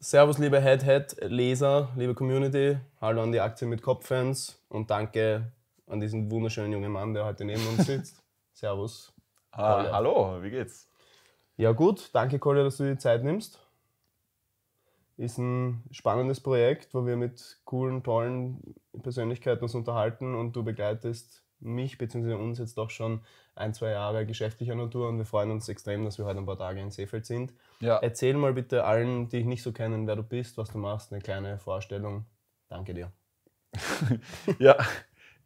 Servus, liebe Head-Head-Leser, liebe Community. Hallo an die Aktien mit Kopf-Fans und danke an diesen wunderschönen jungen Mann, der heute neben uns sitzt. Servus. Ah, hallo, wie geht's? Ja, gut. Danke, Kolja, dass du dir die Zeit nimmst. Ist ein spannendes Projekt, wo wir mit coolen, tollen Persönlichkeiten uns unterhalten und du begleitest mich bzw. uns jetzt doch schon ein, zwei Jahre geschäftlicher Natur und wir freuen uns extrem, dass wir heute ein paar Tage in Seefeld sind. Ja. Erzähl mal bitte allen, die ich nicht so kennen, wer du bist, was du machst, eine kleine Vorstellung. Danke dir. ja,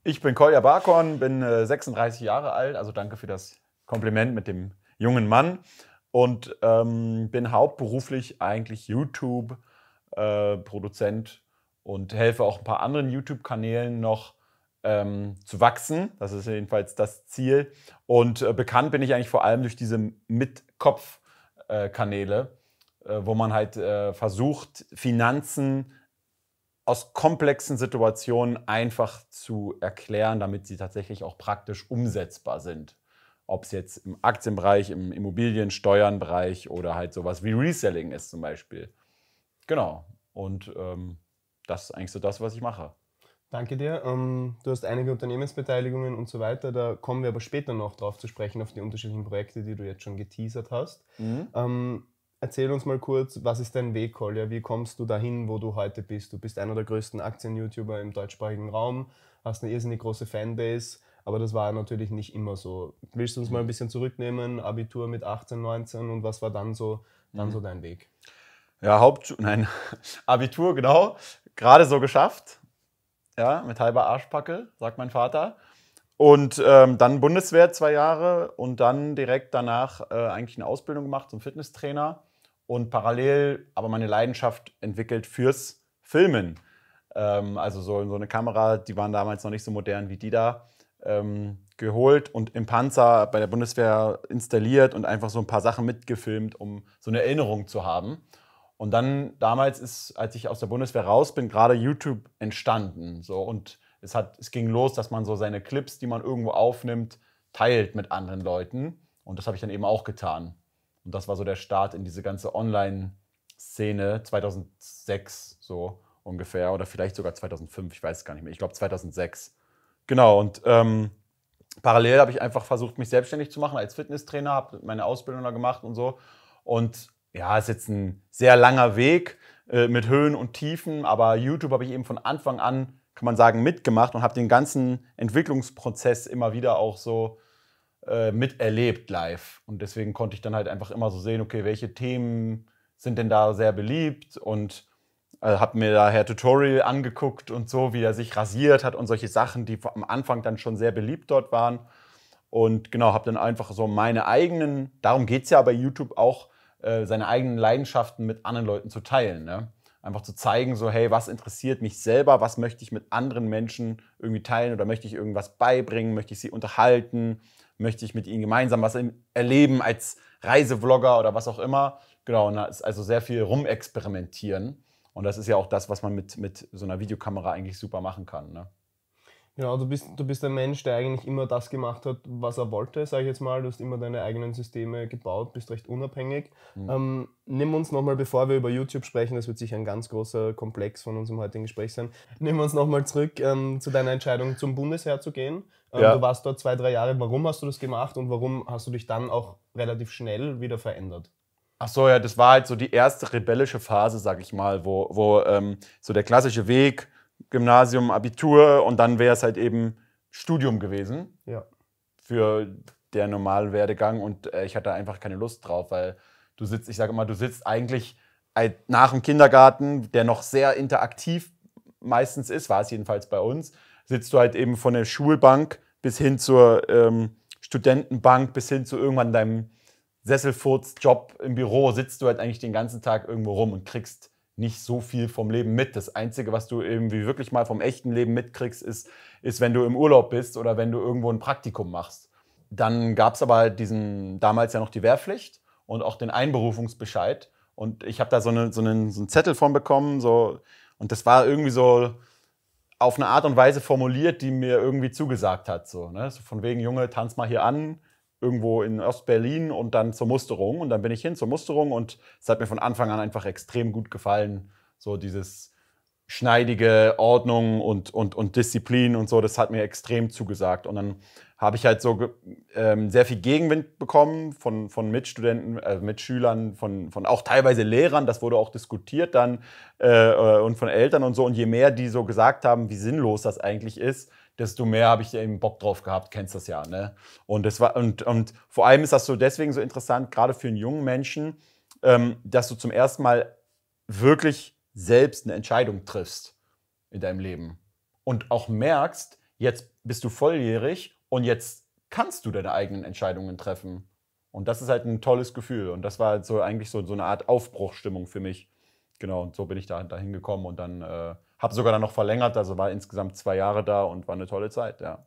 ich bin Kolja Barkorn, bin 36 äh, Jahre alt, also danke für das Kompliment mit dem jungen Mann und ähm, bin hauptberuflich eigentlich YouTube-Produzent äh, und helfe auch ein paar anderen YouTube-Kanälen noch ähm, zu wachsen. Das ist jedenfalls das Ziel. Und äh, bekannt bin ich eigentlich vor allem durch diese Mit-Kopf-Kanäle, äh, wo man halt äh, versucht, Finanzen aus komplexen Situationen einfach zu erklären, damit sie tatsächlich auch praktisch umsetzbar sind. Ob es jetzt im Aktienbereich, im Immobiliensteuernbereich oder halt sowas wie Reselling ist zum Beispiel. Genau. Und ähm, das ist eigentlich so das, was ich mache. Danke dir. Ähm, du hast einige Unternehmensbeteiligungen und so weiter. Da kommen wir aber später noch drauf zu sprechen, auf die unterschiedlichen Projekte, die du jetzt schon geteasert hast. Mhm. Ähm, erzähl uns mal kurz, was ist dein Weg, Kolja? Wie kommst du dahin, wo du heute bist? Du bist einer der größten Aktien-YouTuber im deutschsprachigen Raum, hast eine irrsinnig große Fanbase, aber das war natürlich nicht immer so. Willst du uns mal ein bisschen zurücknehmen? Abitur mit 18, 19 und was war dann so, dann mhm. so dein Weg? Ja, Hauptschule, nein, Abitur, genau. Gerade so geschafft ja, mit halber Arschpacke, sagt mein Vater. Und ähm, dann Bundeswehr zwei Jahre und dann direkt danach äh, eigentlich eine Ausbildung gemacht zum Fitnesstrainer und parallel aber meine Leidenschaft entwickelt fürs Filmen. Ähm, also so, so eine Kamera, die waren damals noch nicht so modern wie die da, ähm, geholt und im Panzer bei der Bundeswehr installiert und einfach so ein paar Sachen mitgefilmt, um so eine Erinnerung zu haben. Und dann damals ist, als ich aus der Bundeswehr raus bin, gerade YouTube entstanden. So, und es, hat, es ging los, dass man so seine Clips, die man irgendwo aufnimmt, teilt mit anderen Leuten. Und das habe ich dann eben auch getan. Und das war so der Start in diese ganze Online-Szene 2006 so ungefähr oder vielleicht sogar 2005, ich weiß es gar nicht mehr. Ich glaube 2006. Genau, und ähm, parallel habe ich einfach versucht, mich selbstständig zu machen als Fitnesstrainer, habe meine Ausbildung da gemacht und so. Und ja, ist jetzt ein sehr langer Weg äh, mit Höhen und Tiefen, aber YouTube habe ich eben von Anfang an, kann man sagen, mitgemacht und habe den ganzen Entwicklungsprozess immer wieder auch so äh, miterlebt live. Und deswegen konnte ich dann halt einfach immer so sehen, okay, welche Themen sind denn da sehr beliebt und äh, habe mir daher Tutorial angeguckt und so, wie er sich rasiert hat und solche Sachen, die am Anfang dann schon sehr beliebt dort waren. Und genau, habe dann einfach so meine eigenen, darum geht es ja bei YouTube auch, äh, seine eigenen Leidenschaften mit anderen Leuten zu teilen. Ne? Einfach zu zeigen, so, hey, was interessiert mich selber, was möchte ich mit anderen Menschen irgendwie teilen oder möchte ich irgendwas beibringen, möchte ich sie unterhalten, möchte ich mit ihnen gemeinsam was erleben als Reisevlogger oder was auch immer. Genau, und da ist also sehr viel rumexperimentieren. Und das ist ja auch das, was man mit, mit so einer Videokamera eigentlich super machen kann. Ne? Genau, du bist, du bist ein Mensch, der eigentlich immer das gemacht hat, was er wollte, sage ich jetzt mal. Du hast immer deine eigenen Systeme gebaut, bist recht unabhängig. Mhm. Ähm, nimm uns nochmal, bevor wir über YouTube sprechen, das wird sicher ein ganz großer Komplex von unserem heutigen Gespräch sein, nimm uns nochmal zurück ähm, zu deiner Entscheidung, zum Bundesheer zu gehen. Ähm, ja. Du warst dort zwei, drei Jahre. Warum hast du das gemacht und warum hast du dich dann auch relativ schnell wieder verändert? Ach so, ja, das war halt so die erste rebellische Phase, sag ich mal, wo, wo ähm, so der klassische Weg Gymnasium, Abitur und dann wäre es halt eben Studium gewesen. Ja. Für der normalen Werdegang und äh, ich hatte einfach keine Lust drauf, weil du sitzt, ich sage immer, du sitzt eigentlich nach dem Kindergarten, der noch sehr interaktiv meistens ist, war es jedenfalls bei uns, sitzt du halt eben von der Schulbank bis hin zur ähm, Studentenbank, bis hin zu irgendwann deinem Sesselfurz-Job im Büro, sitzt du halt eigentlich den ganzen Tag irgendwo rum und kriegst nicht so viel vom Leben mit. Das Einzige, was du irgendwie wirklich mal vom echten Leben mitkriegst, ist, ist wenn du im Urlaub bist oder wenn du irgendwo ein Praktikum machst. Dann gab es aber halt diesen, damals ja noch die Wehrpflicht und auch den Einberufungsbescheid. Und ich habe da so, eine, so, einen, so einen Zettel von bekommen. So, und das war irgendwie so auf eine Art und Weise formuliert, die mir irgendwie zugesagt hat. So, ne? so von wegen, Junge, tanz mal hier an, irgendwo in Ostberlin und dann zur Musterung. Und dann bin ich hin zur Musterung und es hat mir von Anfang an einfach extrem gut gefallen. So dieses schneidige Ordnung und, und, und Disziplin und so, das hat mir extrem zugesagt. Und dann habe ich halt so ähm, sehr viel Gegenwind bekommen von, von Mitstudenten, äh, Mitschülern, von, von auch teilweise Lehrern, das wurde auch diskutiert dann äh, äh und von Eltern und so. Und je mehr die so gesagt haben, wie sinnlos das eigentlich ist, desto mehr habe ich eben Bock drauf gehabt, kennst das ja. Ne? Und, das war, und, und vor allem ist das so deswegen so interessant, gerade für einen jungen Menschen, ähm, dass du zum ersten Mal wirklich selbst eine Entscheidung triffst in deinem Leben. Und auch merkst, jetzt bist du volljährig und jetzt kannst du deine eigenen Entscheidungen treffen. Und das ist halt ein tolles Gefühl. Und das war halt so eigentlich so, so eine Art Aufbruchstimmung für mich. Genau, und so bin ich da, dahin gekommen und dann äh, habe sogar dann noch verlängert, also war insgesamt zwei Jahre da und war eine tolle Zeit, ja.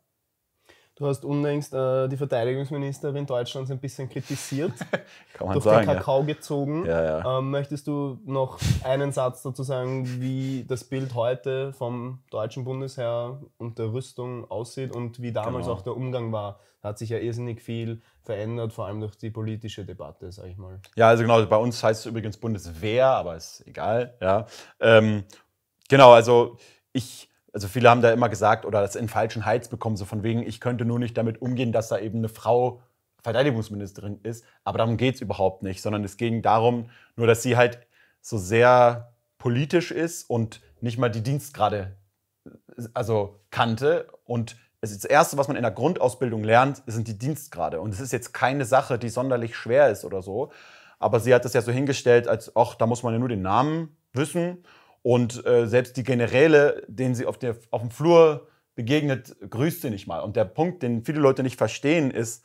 Du hast unlängst äh, die Verteidigungsministerin Deutschlands ein bisschen kritisiert, Kann man durch sagen, den Kakao ja. gezogen. Ja, ja. Ähm, möchtest du noch einen Satz dazu sagen, wie das Bild heute vom deutschen Bundesheer und der Rüstung aussieht und wie damals genau. auch der Umgang war? Da hat sich ja irrsinnig viel verändert, vor allem durch die politische Debatte, sag ich mal. Ja, also genau, bei uns heißt es übrigens Bundeswehr, aber ist egal. Ja. Ähm, Genau, also ich, also viele haben da immer gesagt oder das in falschen Hals bekommen, so von wegen, ich könnte nur nicht damit umgehen, dass da eben eine Frau Verteidigungsministerin ist. Aber darum geht es überhaupt nicht, sondern es ging darum, nur dass sie halt so sehr politisch ist und nicht mal die Dienstgrade also kannte. Und das Erste, was man in der Grundausbildung lernt, sind die Dienstgrade. Und es ist jetzt keine Sache, die sonderlich schwer ist oder so. Aber sie hat das ja so hingestellt, als, ach, da muss man ja nur den Namen wissen und äh, selbst die Generäle, denen sie auf, der, auf dem Flur begegnet, grüßt sie nicht mal. Und der Punkt, den viele Leute nicht verstehen, ist,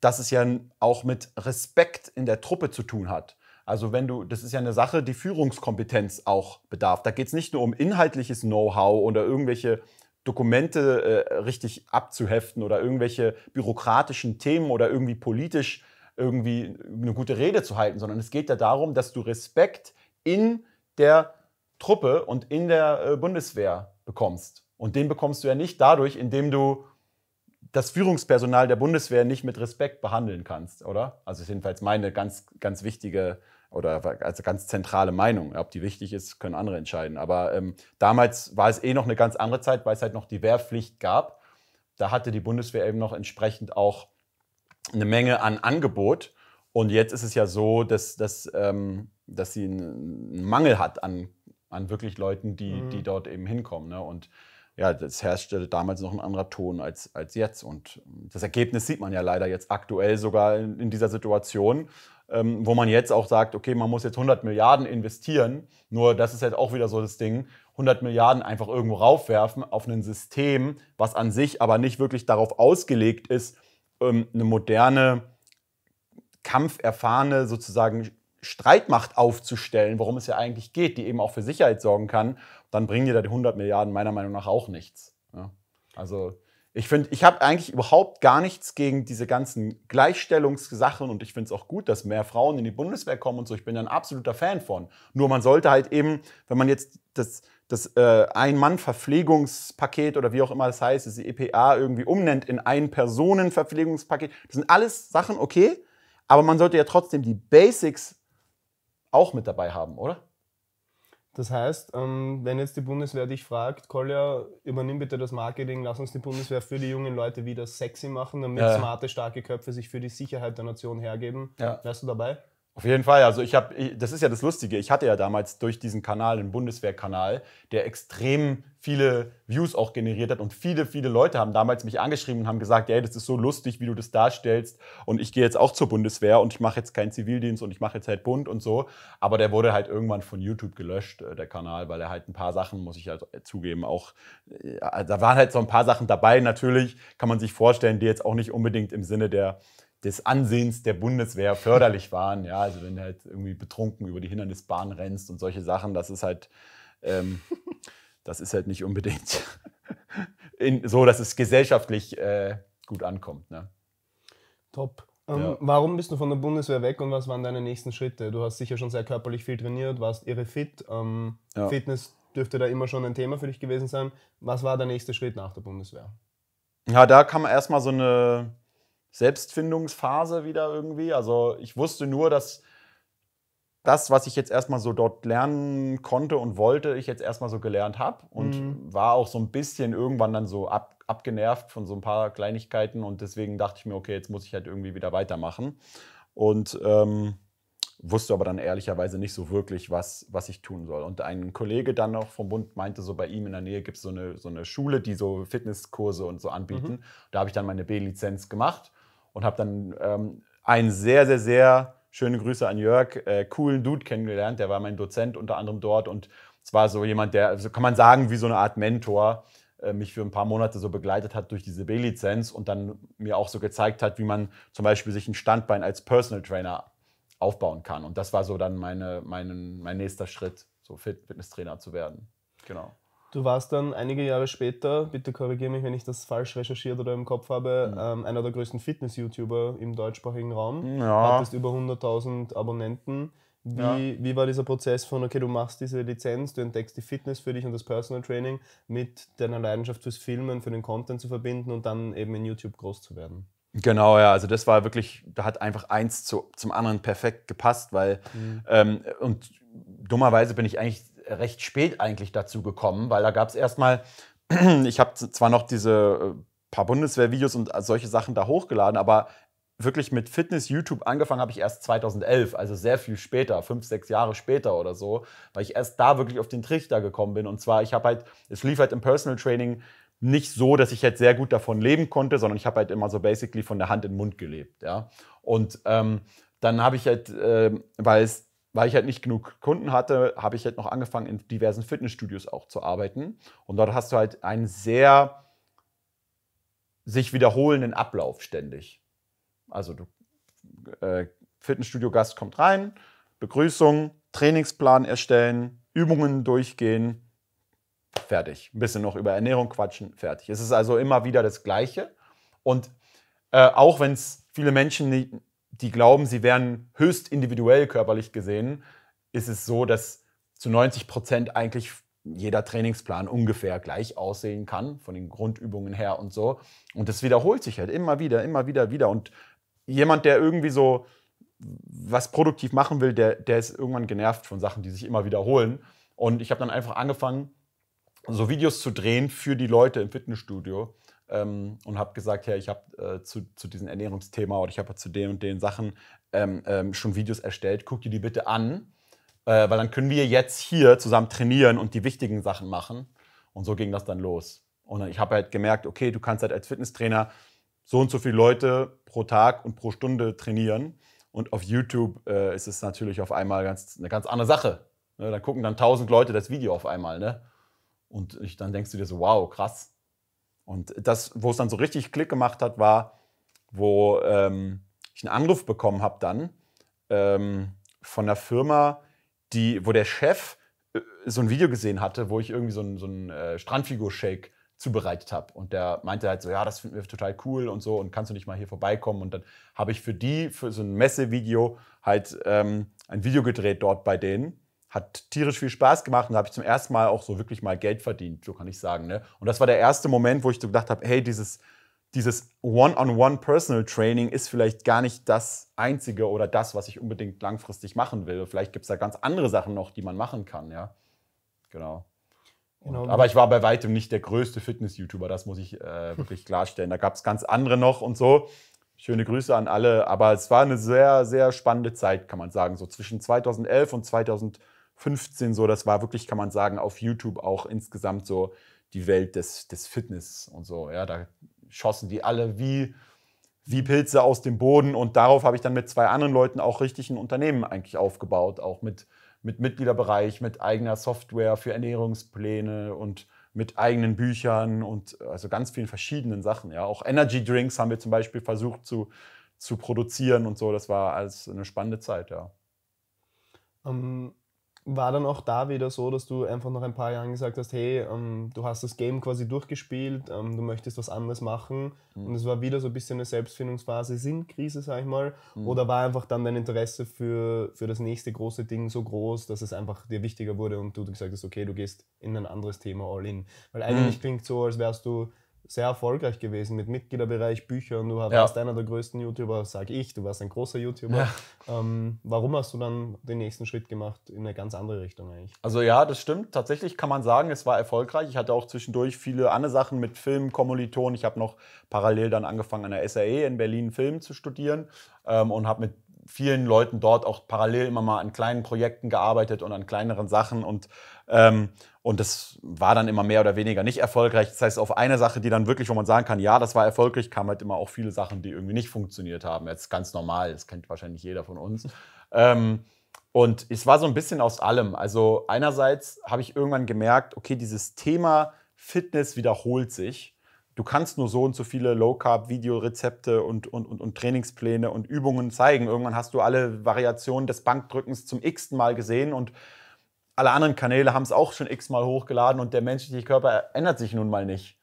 dass es ja auch mit Respekt in der Truppe zu tun hat. Also wenn du, das ist ja eine Sache, die Führungskompetenz auch bedarf. Da geht es nicht nur um inhaltliches Know-how oder irgendwelche Dokumente äh, richtig abzuheften oder irgendwelche bürokratischen Themen oder irgendwie politisch irgendwie eine gute Rede zu halten, sondern es geht ja darum, dass du Respekt in der Truppe und in der äh, Bundeswehr bekommst. Und den bekommst du ja nicht dadurch, indem du das Führungspersonal der Bundeswehr nicht mit Respekt behandeln kannst, oder? Also ist jedenfalls meine ganz, ganz wichtige oder also ganz zentrale Meinung. Ob die wichtig ist, können andere entscheiden. Aber ähm, damals war es eh noch eine ganz andere Zeit, weil es halt noch die Wehrpflicht gab. Da hatte die Bundeswehr eben noch entsprechend auch eine Menge an Angebot. Und jetzt ist es ja so, dass, dass, ähm, dass sie einen Mangel hat an an wirklich Leuten, die, mhm. die dort eben hinkommen. Ne? Und ja, das herrschte damals noch ein anderer Ton als, als jetzt. Und ähm, das Ergebnis sieht man ja leider jetzt aktuell sogar in, in dieser Situation, ähm, wo man jetzt auch sagt, okay, man muss jetzt 100 Milliarden investieren. Nur das ist jetzt halt auch wieder so das Ding, 100 Milliarden einfach irgendwo raufwerfen auf ein System, was an sich aber nicht wirklich darauf ausgelegt ist, ähm, eine moderne, kampferfahrene sozusagen Streitmacht aufzustellen, worum es ja eigentlich geht, die eben auch für Sicherheit sorgen kann, dann bringen dir da die 100 Milliarden meiner Meinung nach auch nichts. Ja? Also ich finde, ich habe eigentlich überhaupt gar nichts gegen diese ganzen Gleichstellungssachen und ich finde es auch gut, dass mehr Frauen in die Bundeswehr kommen und so. Ich bin ja ein absoluter Fan von. Nur man sollte halt eben, wenn man jetzt das, das äh, Ein-Mann-Verpflegungspaket oder wie auch immer das heißt, das EPA irgendwie umnennt in Ein-Personen-Verpflegungspaket, das sind alles Sachen, okay, aber man sollte ja trotzdem die Basics auch mit dabei haben, oder? Das heißt, ähm, wenn jetzt die Bundeswehr dich fragt, Kolja, übernimm bitte das Marketing, lass uns die Bundeswehr für die jungen Leute wieder sexy machen, damit ja. smarte, starke Köpfe sich für die Sicherheit der Nation hergeben, ja. wärst du dabei? Auf jeden Fall, also ich habe, das ist ja das Lustige, ich hatte ja damals durch diesen Kanal, den Bundeswehrkanal, der extrem viele Views auch generiert hat und viele, viele Leute haben damals mich angeschrieben und haben gesagt, ey, das ist so lustig, wie du das darstellst und ich gehe jetzt auch zur Bundeswehr und ich mache jetzt keinen Zivildienst und ich mache jetzt halt Bund und so, aber der wurde halt irgendwann von YouTube gelöscht, äh, der Kanal, weil er halt ein paar Sachen, muss ich halt zugeben, auch, äh, da waren halt so ein paar Sachen dabei, natürlich kann man sich vorstellen, die jetzt auch nicht unbedingt im Sinne der des Ansehens der Bundeswehr förderlich waren. Ja, also wenn du halt irgendwie betrunken über die Hindernisbahn rennst und solche Sachen, das ist halt, ähm, das ist halt nicht unbedingt in, so, dass es gesellschaftlich äh, gut ankommt. Ne? Top. Ähm, ja. Warum bist du von der Bundeswehr weg und was waren deine nächsten Schritte? Du hast sicher schon sehr körperlich viel trainiert, warst irre fit. Ähm, ja. Fitness dürfte da immer schon ein Thema für dich gewesen sein. Was war der nächste Schritt nach der Bundeswehr? Ja, da kam erstmal so eine Selbstfindungsphase wieder irgendwie. Also ich wusste nur, dass das, was ich jetzt erstmal so dort lernen konnte und wollte, ich jetzt erstmal so gelernt habe und mhm. war auch so ein bisschen irgendwann dann so ab, abgenervt von so ein paar Kleinigkeiten und deswegen dachte ich mir, okay, jetzt muss ich halt irgendwie wieder weitermachen und ähm, wusste aber dann ehrlicherweise nicht so wirklich, was, was ich tun soll. Und ein Kollege dann noch vom Bund meinte, so bei ihm in der Nähe gibt so es eine, so eine Schule, die so Fitnesskurse und so anbieten. Mhm. Da habe ich dann meine B-Lizenz gemacht und habe dann ähm, einen sehr, sehr, sehr schönen Grüße an Jörg, äh, coolen Dude kennengelernt. Der war mein Dozent unter anderem dort und zwar so jemand, der, also kann man sagen, wie so eine Art Mentor äh, mich für ein paar Monate so begleitet hat durch diese B-Lizenz und dann mir auch so gezeigt hat, wie man zum Beispiel sich ein Standbein als Personal Trainer aufbauen kann. Und das war so dann meine, mein, mein nächster Schritt, so Fit Fitness-Trainer zu werden. Genau. Du warst dann einige Jahre später, bitte korrigiere mich, wenn ich das falsch recherchiert oder im Kopf habe, mhm. ähm, einer der größten Fitness-YouTuber im deutschsprachigen Raum. Ja. Hattest über 100.000 Abonnenten. Wie, ja. wie war dieser Prozess von, okay, du machst diese Lizenz, du entdeckst die Fitness für dich und das Personal Training mit deiner Leidenschaft fürs Filmen, für den Content zu verbinden und dann eben in YouTube groß zu werden? Genau, ja, also das war wirklich, da hat einfach eins zu, zum anderen perfekt gepasst, weil, mhm. ähm, und dummerweise bin ich eigentlich recht spät eigentlich dazu gekommen, weil da gab es erstmal, ich habe zwar noch diese äh, paar Bundeswehrvideos und äh, solche Sachen da hochgeladen, aber wirklich mit Fitness-YouTube angefangen habe ich erst 2011, also sehr viel später, fünf, sechs Jahre später oder so, weil ich erst da wirklich auf den Trichter gekommen bin. Und zwar, ich habe halt, es lief halt im Personal Training nicht so, dass ich jetzt sehr gut davon leben konnte, sondern ich habe halt immer so basically von der Hand in den Mund gelebt, ja. Und ähm, dann habe ich halt, äh, weil es weil ich halt nicht genug Kunden hatte, habe ich halt noch angefangen, in diversen Fitnessstudios auch zu arbeiten. Und dort hast du halt einen sehr sich wiederholenden Ablauf ständig. Also du äh, Fitnessstudio-Gast kommt rein, Begrüßung, Trainingsplan erstellen, Übungen durchgehen, fertig. Ein bisschen noch über Ernährung quatschen, fertig. Es ist also immer wieder das Gleiche. Und äh, auch wenn es viele Menschen nicht, die glauben, sie wären höchst individuell körperlich gesehen, ist es so, dass zu 90 Prozent eigentlich jeder Trainingsplan ungefähr gleich aussehen kann, von den Grundübungen her und so. Und das wiederholt sich halt immer wieder, immer wieder, wieder. Und jemand, der irgendwie so was produktiv machen will, der, der ist irgendwann genervt von Sachen, die sich immer wiederholen. Und ich habe dann einfach angefangen, so Videos zu drehen für die Leute im Fitnessstudio, ähm, und habe gesagt, ja, ich habe äh, zu, zu diesem Ernährungsthema oder ich habe zu den und den Sachen ähm, ähm, schon Videos erstellt, guck dir die bitte an, äh, weil dann können wir jetzt hier zusammen trainieren und die wichtigen Sachen machen. Und so ging das dann los. Und ich habe halt gemerkt, okay, du kannst halt als Fitnesstrainer so und so viele Leute pro Tag und pro Stunde trainieren. Und auf YouTube äh, ist es natürlich auf einmal ganz, eine ganz andere Sache. Ne, dann gucken dann tausend Leute das Video auf einmal. Ne? Und ich, dann denkst du dir so, wow, krass. Und das, wo es dann so richtig Klick gemacht hat, war, wo ähm, ich einen Anruf bekommen habe dann ähm, von einer Firma, die, wo der Chef äh, so ein Video gesehen hatte, wo ich irgendwie so einen so äh, Strandfigur-Shake zubereitet habe. Und der meinte halt so, ja, das finden wir total cool und so und kannst du nicht mal hier vorbeikommen. Und dann habe ich für die, für so ein Messevideo halt ähm, ein Video gedreht dort bei denen hat tierisch viel Spaß gemacht und da habe ich zum ersten Mal auch so wirklich mal Geld verdient, so kann ich sagen. Ne? Und das war der erste Moment, wo ich so gedacht habe, hey, dieses, dieses One-on-One-Personal-Training ist vielleicht gar nicht das Einzige oder das, was ich unbedingt langfristig machen will. Vielleicht gibt es da ganz andere Sachen noch, die man machen kann, ja. Genau. Und, genau. aber ich war bei weitem nicht der größte Fitness-YouTuber, das muss ich äh, wirklich klarstellen. Da gab es ganz andere noch und so. Schöne Grüße an alle. Aber es war eine sehr, sehr spannende Zeit, kann man sagen. So zwischen 2011 und 2015. 15 so, das war wirklich, kann man sagen, auf YouTube auch insgesamt so die Welt des, des Fitness und so. Ja, da schossen die alle wie, wie Pilze aus dem Boden und darauf habe ich dann mit zwei anderen Leuten auch richtig ein Unternehmen eigentlich aufgebaut, auch mit, mit Mitgliederbereich, mit eigener Software für Ernährungspläne und mit eigenen Büchern und also ganz vielen verschiedenen Sachen. Ja. Auch Energy Drinks haben wir zum Beispiel versucht zu, zu produzieren und so. Das war alles eine spannende Zeit, ja. Um ähm, war dann auch da wieder so, dass du einfach nach ein paar Jahren gesagt hast, hey, ähm, du hast das Game quasi durchgespielt, ähm, du möchtest was anderes machen. Mhm. Und es war wieder so ein bisschen eine Selbstfindungsphase, Sinnkrise, sag ich mal. Mhm. Oder war einfach dann dein Interesse für, für das nächste große Ding so groß, dass es einfach dir wichtiger wurde und du gesagt hast, okay, du gehst in ein anderes Thema all in. Weil eigentlich mhm. klingt so, als wärst du sehr erfolgreich gewesen mit Mitgliederbereich, Büchern. Du warst ja. einer der größten YouTuber, sag ich. Du warst ein großer YouTuber. Ja. Ähm, warum hast du dann den nächsten Schritt gemacht in eine ganz andere Richtung eigentlich? Also ja, das stimmt. Tatsächlich kann man sagen, es war erfolgreich. Ich hatte auch zwischendurch viele andere Sachen mit Film, Kommilitonen. Ich habe noch parallel dann angefangen, an der SAE in Berlin Film zu studieren ähm, und habe mit vielen Leuten dort auch parallel immer mal an kleinen Projekten gearbeitet und an kleineren Sachen und ähm, und das war dann immer mehr oder weniger nicht erfolgreich. Das heißt, auf eine Sache, die dann wirklich, wo man sagen kann, ja, das war erfolgreich, kamen halt immer auch viele Sachen, die irgendwie nicht funktioniert haben. Jetzt ganz normal, das kennt wahrscheinlich jeder von uns. ähm, und es war so ein bisschen aus allem. Also einerseits habe ich irgendwann gemerkt, okay, dieses Thema Fitness wiederholt sich du kannst nur so und so viele Low-Carb-Videorezepte und, und, und, und Trainingspläne und Übungen zeigen. Irgendwann hast du alle Variationen des Bankdrückens zum x-ten Mal gesehen und alle anderen Kanäle haben es auch schon x-mal hochgeladen und der menschliche Körper ändert sich nun mal nicht.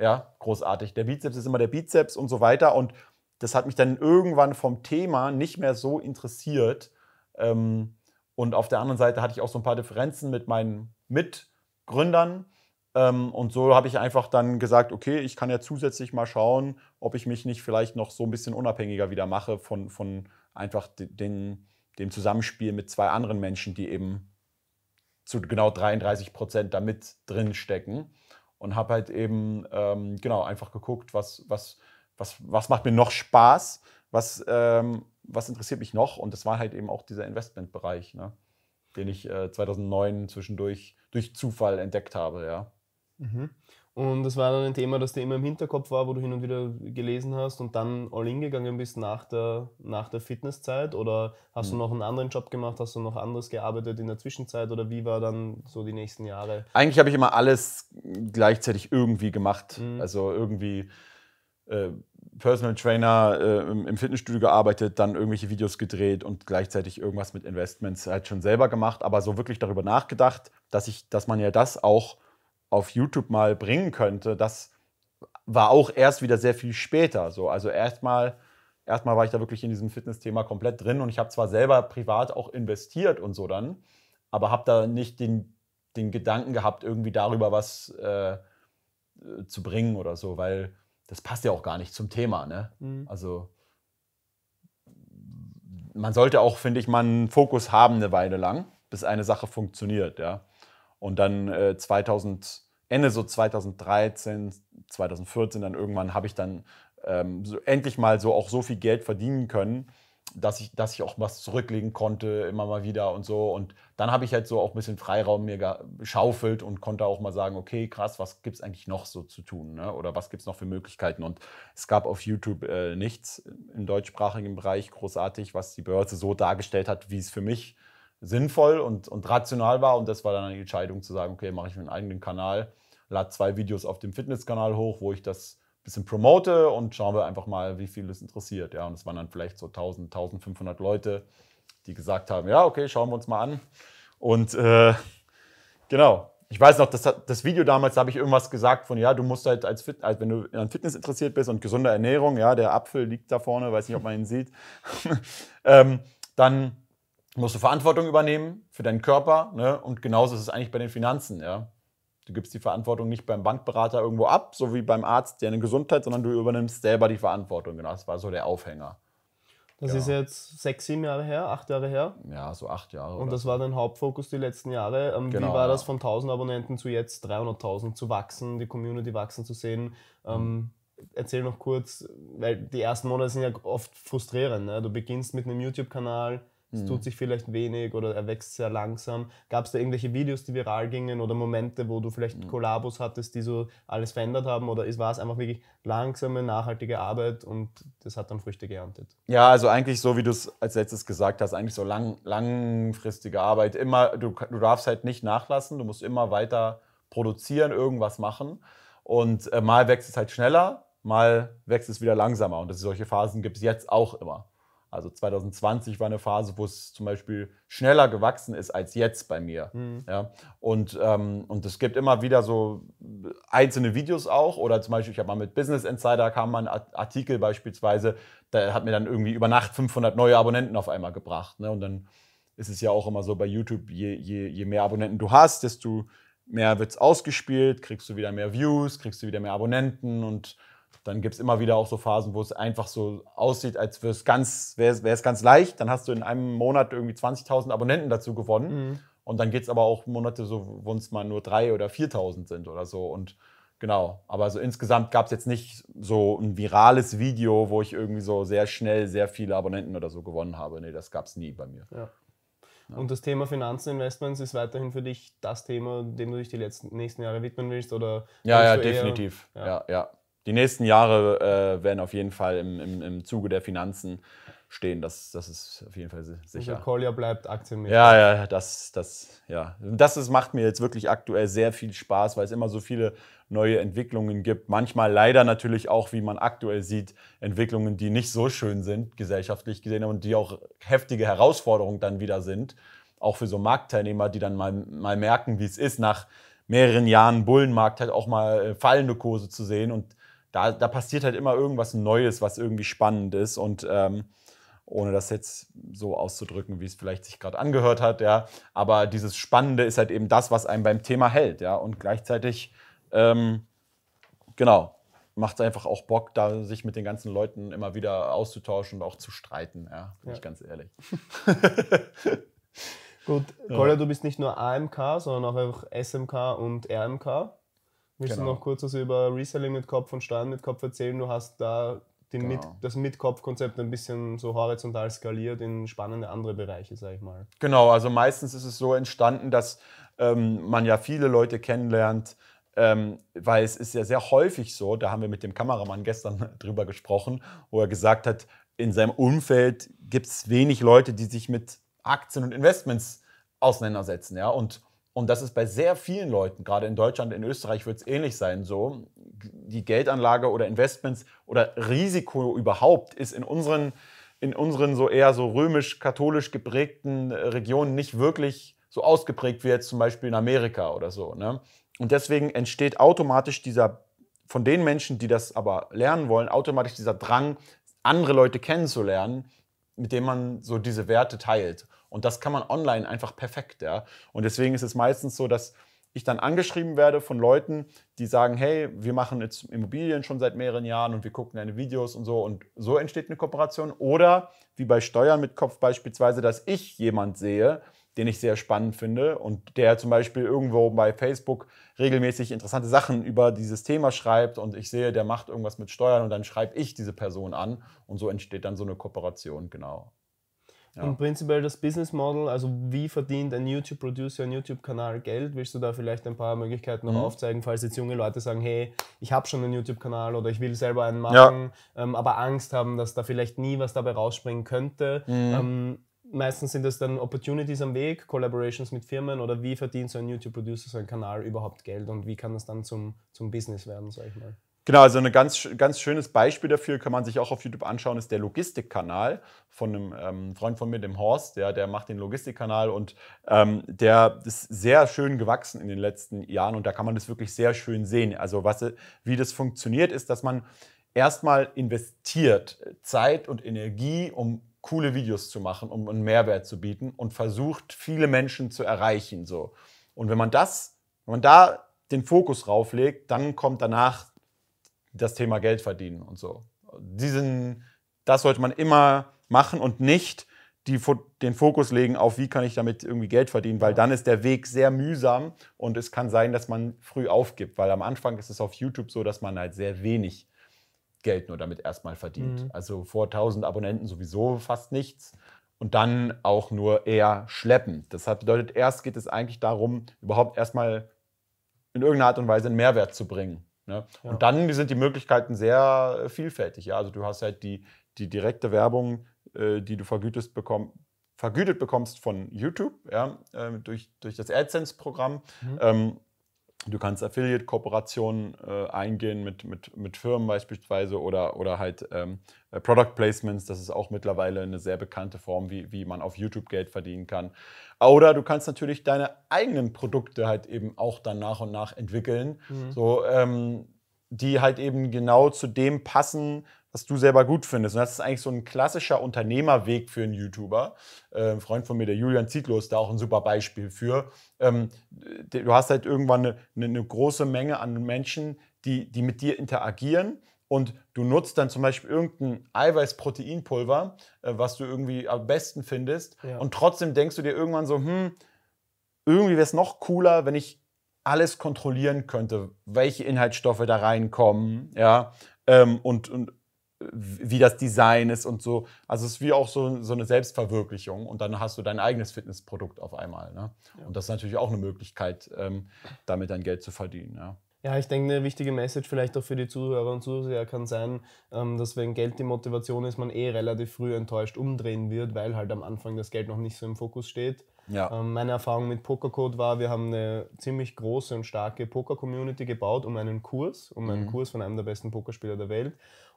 Ja, großartig. Der Bizeps ist immer der Bizeps und so weiter. Und das hat mich dann irgendwann vom Thema nicht mehr so interessiert. Ähm, und auf der anderen Seite hatte ich auch so ein paar Differenzen mit meinen Mitgründern ähm, und so habe ich einfach dann gesagt, okay, ich kann ja zusätzlich mal schauen, ob ich mich nicht vielleicht noch so ein bisschen unabhängiger wieder mache von, von einfach den, dem Zusammenspiel mit zwei anderen Menschen, die eben zu genau 33 Prozent da mit drin stecken. Und habe halt eben ähm, genau einfach geguckt, was, was, was, was macht mir noch Spaß, was, ähm, was interessiert mich noch. Und das war halt eben auch dieser Investmentbereich, ne? den ich äh, 2009 zwischendurch durch Zufall entdeckt habe. Ja. Mhm. Und das war dann ein Thema, das dir immer im Hinterkopf war, wo du hin und wieder gelesen hast und dann all in gegangen bist nach der, nach der Fitnesszeit? Oder hast mhm. du noch einen anderen Job gemacht? Hast du noch anderes gearbeitet in der Zwischenzeit? Oder wie war dann so die nächsten Jahre? Eigentlich habe ich immer alles gleichzeitig irgendwie gemacht. Mhm. Also irgendwie. Äh, Personal Trainer äh, im Fitnessstudio gearbeitet, dann irgendwelche Videos gedreht und gleichzeitig irgendwas mit Investments halt schon selber gemacht, aber so wirklich darüber nachgedacht, dass ich, dass man ja das auch auf YouTube mal bringen könnte, das war auch erst wieder sehr viel später so. Also erstmal erstmal war ich da wirklich in diesem Fitnessthema komplett drin und ich habe zwar selber privat auch investiert und so dann, aber habe da nicht den, den Gedanken gehabt, irgendwie darüber was äh, zu bringen oder so, weil das passt ja auch gar nicht zum Thema. Ne? Mhm. Also man sollte auch, finde ich, mal einen Fokus haben eine Weile lang, bis eine Sache funktioniert. Ja? Und dann äh, 2000 Ende so 2013, 2014 dann irgendwann habe ich dann ähm, so, endlich mal so auch so viel Geld verdienen können, dass ich, dass ich auch was zurücklegen konnte, immer mal wieder und so. Und dann habe ich halt so auch ein bisschen Freiraum mir geschaufelt und konnte auch mal sagen, okay, krass, was gibt es eigentlich noch so zu tun? Ne? Oder was gibt es noch für Möglichkeiten? Und es gab auf YouTube äh, nichts im deutschsprachigen Bereich großartig, was die Börse so dargestellt hat, wie es für mich sinnvoll und, und rational war. Und das war dann eine Entscheidung zu sagen, okay, mache ich mir einen eigenen Kanal lade zwei Videos auf dem Fitnesskanal hoch, wo ich das ein bisschen promote und schauen wir einfach mal, wie viel es interessiert. Ja, und es waren dann vielleicht so 1000, 1500 Leute, die gesagt haben, ja, okay, schauen wir uns mal an. Und äh, genau, ich weiß noch, das, das Video damals, da habe ich irgendwas gesagt von, ja, du musst halt als, Fit, als wenn du an Fitness interessiert bist und gesunder Ernährung, ja, der Apfel liegt da vorne, weiß nicht, ob man ihn sieht, ähm, dann musst du Verantwortung übernehmen für deinen Körper. Ne? Und genauso ist es eigentlich bei den Finanzen. Ja? Du gibst die Verantwortung nicht beim Bankberater irgendwo ab, so wie beim Arzt deine Gesundheit, sondern du übernimmst selber die Verantwortung. Genau, das war so der Aufhänger. Das ja. ist jetzt sechs, sieben Jahre her, acht Jahre her. Ja, so acht Jahre. Und das so. war dein Hauptfokus die letzten Jahre. Ähm, genau, wie war das von 1000 Abonnenten zu jetzt 300.000 zu wachsen, die Community wachsen zu sehen? Ähm, mhm. erzähl noch kurz, weil die ersten Monate sind ja oft frustrierend. Ne? Du beginnst mit einem YouTube-Kanal, es mhm. tut sich vielleicht wenig oder er wächst sehr langsam. Gab es da irgendwelche Videos, die viral gingen oder Momente, wo du vielleicht mhm. Kollabos hattest, die so alles verändert haben oder war es einfach wirklich langsame, nachhaltige Arbeit und das hat dann Früchte geerntet? Ja, also eigentlich so, wie du es als letztes gesagt hast, eigentlich so lang, langfristige Arbeit. Immer, du, du darfst halt nicht nachlassen, du musst immer weiter produzieren, irgendwas machen. Und äh, mal wächst es halt schneller, mal wächst es wieder langsamer. Und solche Phasen gibt es jetzt auch immer. Also 2020 war eine Phase, wo es zum Beispiel schneller gewachsen ist als jetzt bei mir. Mhm. Ja? Und, ähm, und es gibt immer wieder so einzelne Videos auch. Oder zum Beispiel, ich habe mal mit Business Insider kam mal ein Artikel beispielsweise, der hat mir dann irgendwie über Nacht 500 neue Abonnenten auf einmal gebracht. Ne? Und dann ist es ja auch immer so bei YouTube, je, je, je mehr Abonnenten du hast, desto mehr wird es ausgespielt, kriegst du wieder mehr Views, kriegst du wieder mehr Abonnenten und dann gibt es immer wieder auch so Phasen, wo es einfach so aussieht, als wäre es ganz, wär's, ganz leicht. Dann hast du in einem Monat irgendwie 20.000 Abonnenten dazu gewonnen. Mhm. Und dann geht es aber auch Monate so, wo es mal nur 3.000 oder 4.000 sind oder so. Und genau, aber so insgesamt gab es jetzt nicht so ein virales Video, wo ich irgendwie so sehr schnell sehr viele Abonnenten oder so gewonnen habe. Nee, das gab es nie bei mir. Ja. Ja. Und das Thema Finanzen, Investments ist weiterhin für dich das Thema, dem du dich die letzten, nächsten Jahre widmen willst? Oder ja, ja, definitiv. Eher, ja. ja, ja die nächsten Jahre äh, werden auf jeden Fall im, im, im Zuge der Finanzen stehen. Das, das ist auf jeden Fall sicher. Und Collier bleibt aktienmäßig. Ja, ja, das, das, ja. Das ist, macht mir jetzt wirklich aktuell sehr viel Spaß, weil es immer so viele neue Entwicklungen gibt. Manchmal leider natürlich auch, wie man aktuell sieht, Entwicklungen, die nicht so schön sind, gesellschaftlich gesehen, und die auch heftige Herausforderungen dann wieder sind. Auch für so Marktteilnehmer, die dann mal, mal merken, wie es ist, nach mehreren Jahren Bullenmarkt halt auch mal äh, fallende Kurse zu sehen und da, da passiert halt immer irgendwas Neues, was irgendwie spannend ist. Und ähm, ohne das jetzt so auszudrücken, wie es vielleicht sich gerade angehört hat, ja. Aber dieses Spannende ist halt eben das, was einem beim Thema hält, ja. Und gleichzeitig, ähm, genau, macht es einfach auch Bock, da sich mit den ganzen Leuten immer wieder auszutauschen und auch zu streiten, ja, bin ja. ich ganz ehrlich. Gut, Kolja, du bist nicht nur AMK, sondern auch einfach SMK und RMK. Willst genau. du noch kurz was über Reselling mit Kopf und Steuern mit Kopf erzählen? Du hast da genau. mit, das Mit-Kopf-Konzept ein bisschen so horizontal skaliert in spannende andere Bereiche, sag ich mal. Genau, also meistens ist es so entstanden, dass ähm, man ja viele Leute kennenlernt, ähm, weil es ist ja sehr häufig so, da haben wir mit dem Kameramann gestern drüber gesprochen, wo er gesagt hat, in seinem Umfeld gibt es wenig Leute, die sich mit Aktien und Investments auseinandersetzen. Ja? Und und das ist bei sehr vielen Leuten, gerade in Deutschland, in Österreich wird es ähnlich sein so. Die Geldanlage oder Investments oder Risiko überhaupt ist in unseren, in unseren so eher so römisch-katholisch geprägten äh, Regionen nicht wirklich so ausgeprägt wie jetzt zum Beispiel in Amerika oder so. Ne? Und deswegen entsteht automatisch dieser, von den Menschen, die das aber lernen wollen, automatisch dieser Drang, andere Leute kennenzulernen, mit denen man so diese Werte teilt. Und das kann man online einfach perfekt. Ja? Und deswegen ist es meistens so, dass ich dann angeschrieben werde von Leuten, die sagen, hey, wir machen jetzt Immobilien schon seit mehreren Jahren und wir gucken deine Videos und so und so entsteht eine Kooperation. Oder wie bei Steuern mit Kopf beispielsweise, dass ich jemand sehe, den ich sehr spannend finde und der zum Beispiel irgendwo bei Facebook regelmäßig interessante Sachen über dieses Thema schreibt und ich sehe, der macht irgendwas mit Steuern und dann schreibe ich diese Person an und so entsteht dann so eine Kooperation, genau. Ja. Und prinzipiell das Business Model, also wie verdient ein YouTube-Producer, ein YouTube-Kanal Geld? Willst du da vielleicht ein paar Möglichkeiten noch mhm. aufzeigen, falls jetzt junge Leute sagen, hey, ich habe schon einen YouTube-Kanal oder ich will selber einen machen, ja. ähm, aber Angst haben, dass da vielleicht nie was dabei rausspringen könnte? Mhm. Ähm, meistens sind das dann Opportunities am Weg, Collaborations mit Firmen oder wie verdient so ein YouTube-Producer, so ein Kanal überhaupt Geld und wie kann das dann zum, zum Business werden, sag ich mal? Genau, also ein ganz, ganz schönes Beispiel dafür kann man sich auch auf YouTube anschauen, ist der Logistikkanal von einem ähm, Freund von mir, dem Horst, der, der macht den Logistikkanal und ähm, der ist sehr schön gewachsen in den letzten Jahren und da kann man das wirklich sehr schön sehen. Also was, wie das funktioniert, ist, dass man erstmal investiert Zeit und Energie, um coole Videos zu machen, um einen Mehrwert zu bieten und versucht, viele Menschen zu erreichen. So. Und wenn man das, wenn man da den Fokus rauflegt, dann kommt danach das Thema Geld verdienen und so. Diesen, das sollte man immer machen und nicht die, den Fokus legen auf, wie kann ich damit irgendwie Geld verdienen, weil dann ist der Weg sehr mühsam und es kann sein, dass man früh aufgibt, weil am Anfang ist es auf YouTube so, dass man halt sehr wenig Geld nur damit erstmal verdient. Mhm. Also vor 1000 Abonnenten sowieso fast nichts und dann auch nur eher schleppen. Das bedeutet, erst geht es eigentlich darum, überhaupt erstmal in irgendeiner Art und Weise einen Mehrwert zu bringen. Ne? Ja. Und dann sind die Möglichkeiten sehr äh, vielfältig. Ja? Also du hast halt die, die direkte Werbung, äh, die du vergütest bekomm vergütet bekommst von YouTube ja? Ähm, durch, durch das AdSense-Programm. Mhm. Ähm, Du kannst Affiliate-Kooperationen äh, eingehen mit, mit, mit Firmen beispielsweise oder, oder halt ähm, äh, Product Placements. Das ist auch mittlerweile eine sehr bekannte Form, wie, wie man auf YouTube Geld verdienen kann. Oder du kannst natürlich deine eigenen Produkte halt eben auch dann nach und nach entwickeln, mhm. so, ähm, die halt eben genau zu dem passen, was du selber gut findest. Und das ist eigentlich so ein klassischer Unternehmerweg für einen YouTuber. Äh, ein Freund von mir, der Julian Zietlow, ist da auch ein super Beispiel für. Ähm, du hast halt irgendwann eine, eine, ne große Menge an Menschen, die, die mit dir interagieren. Und du nutzt dann zum Beispiel irgendein Eiweiß-Proteinpulver, äh, was du irgendwie am besten findest. Ja. Und trotzdem denkst du dir irgendwann so, hm, irgendwie wäre es noch cooler, wenn ich alles kontrollieren könnte, welche Inhaltsstoffe da reinkommen, ja, ähm, und, und wie das Design ist und so. Also es ist wie auch so, so eine Selbstverwirklichung und dann hast du dein eigenes Fitnessprodukt auf einmal. Ne? Ja. Und das ist natürlich auch eine Möglichkeit, ähm, damit dein Geld zu verdienen. Ja. Ja, ich denke, eine wichtige Message vielleicht auch für die Zuhörer und Zuseher kann sein, ähm, dass wenn Geld die Motivation ist, man eh relativ früh enttäuscht umdrehen wird, weil halt am Anfang das Geld noch nicht so im Fokus steht. Ja. Ähm, meine Erfahrung mit Pokercode war, wir haben eine ziemlich große und starke Poker-Community gebaut um einen Kurs, um einen mhm. Kurs von einem der besten Pokerspieler der Welt.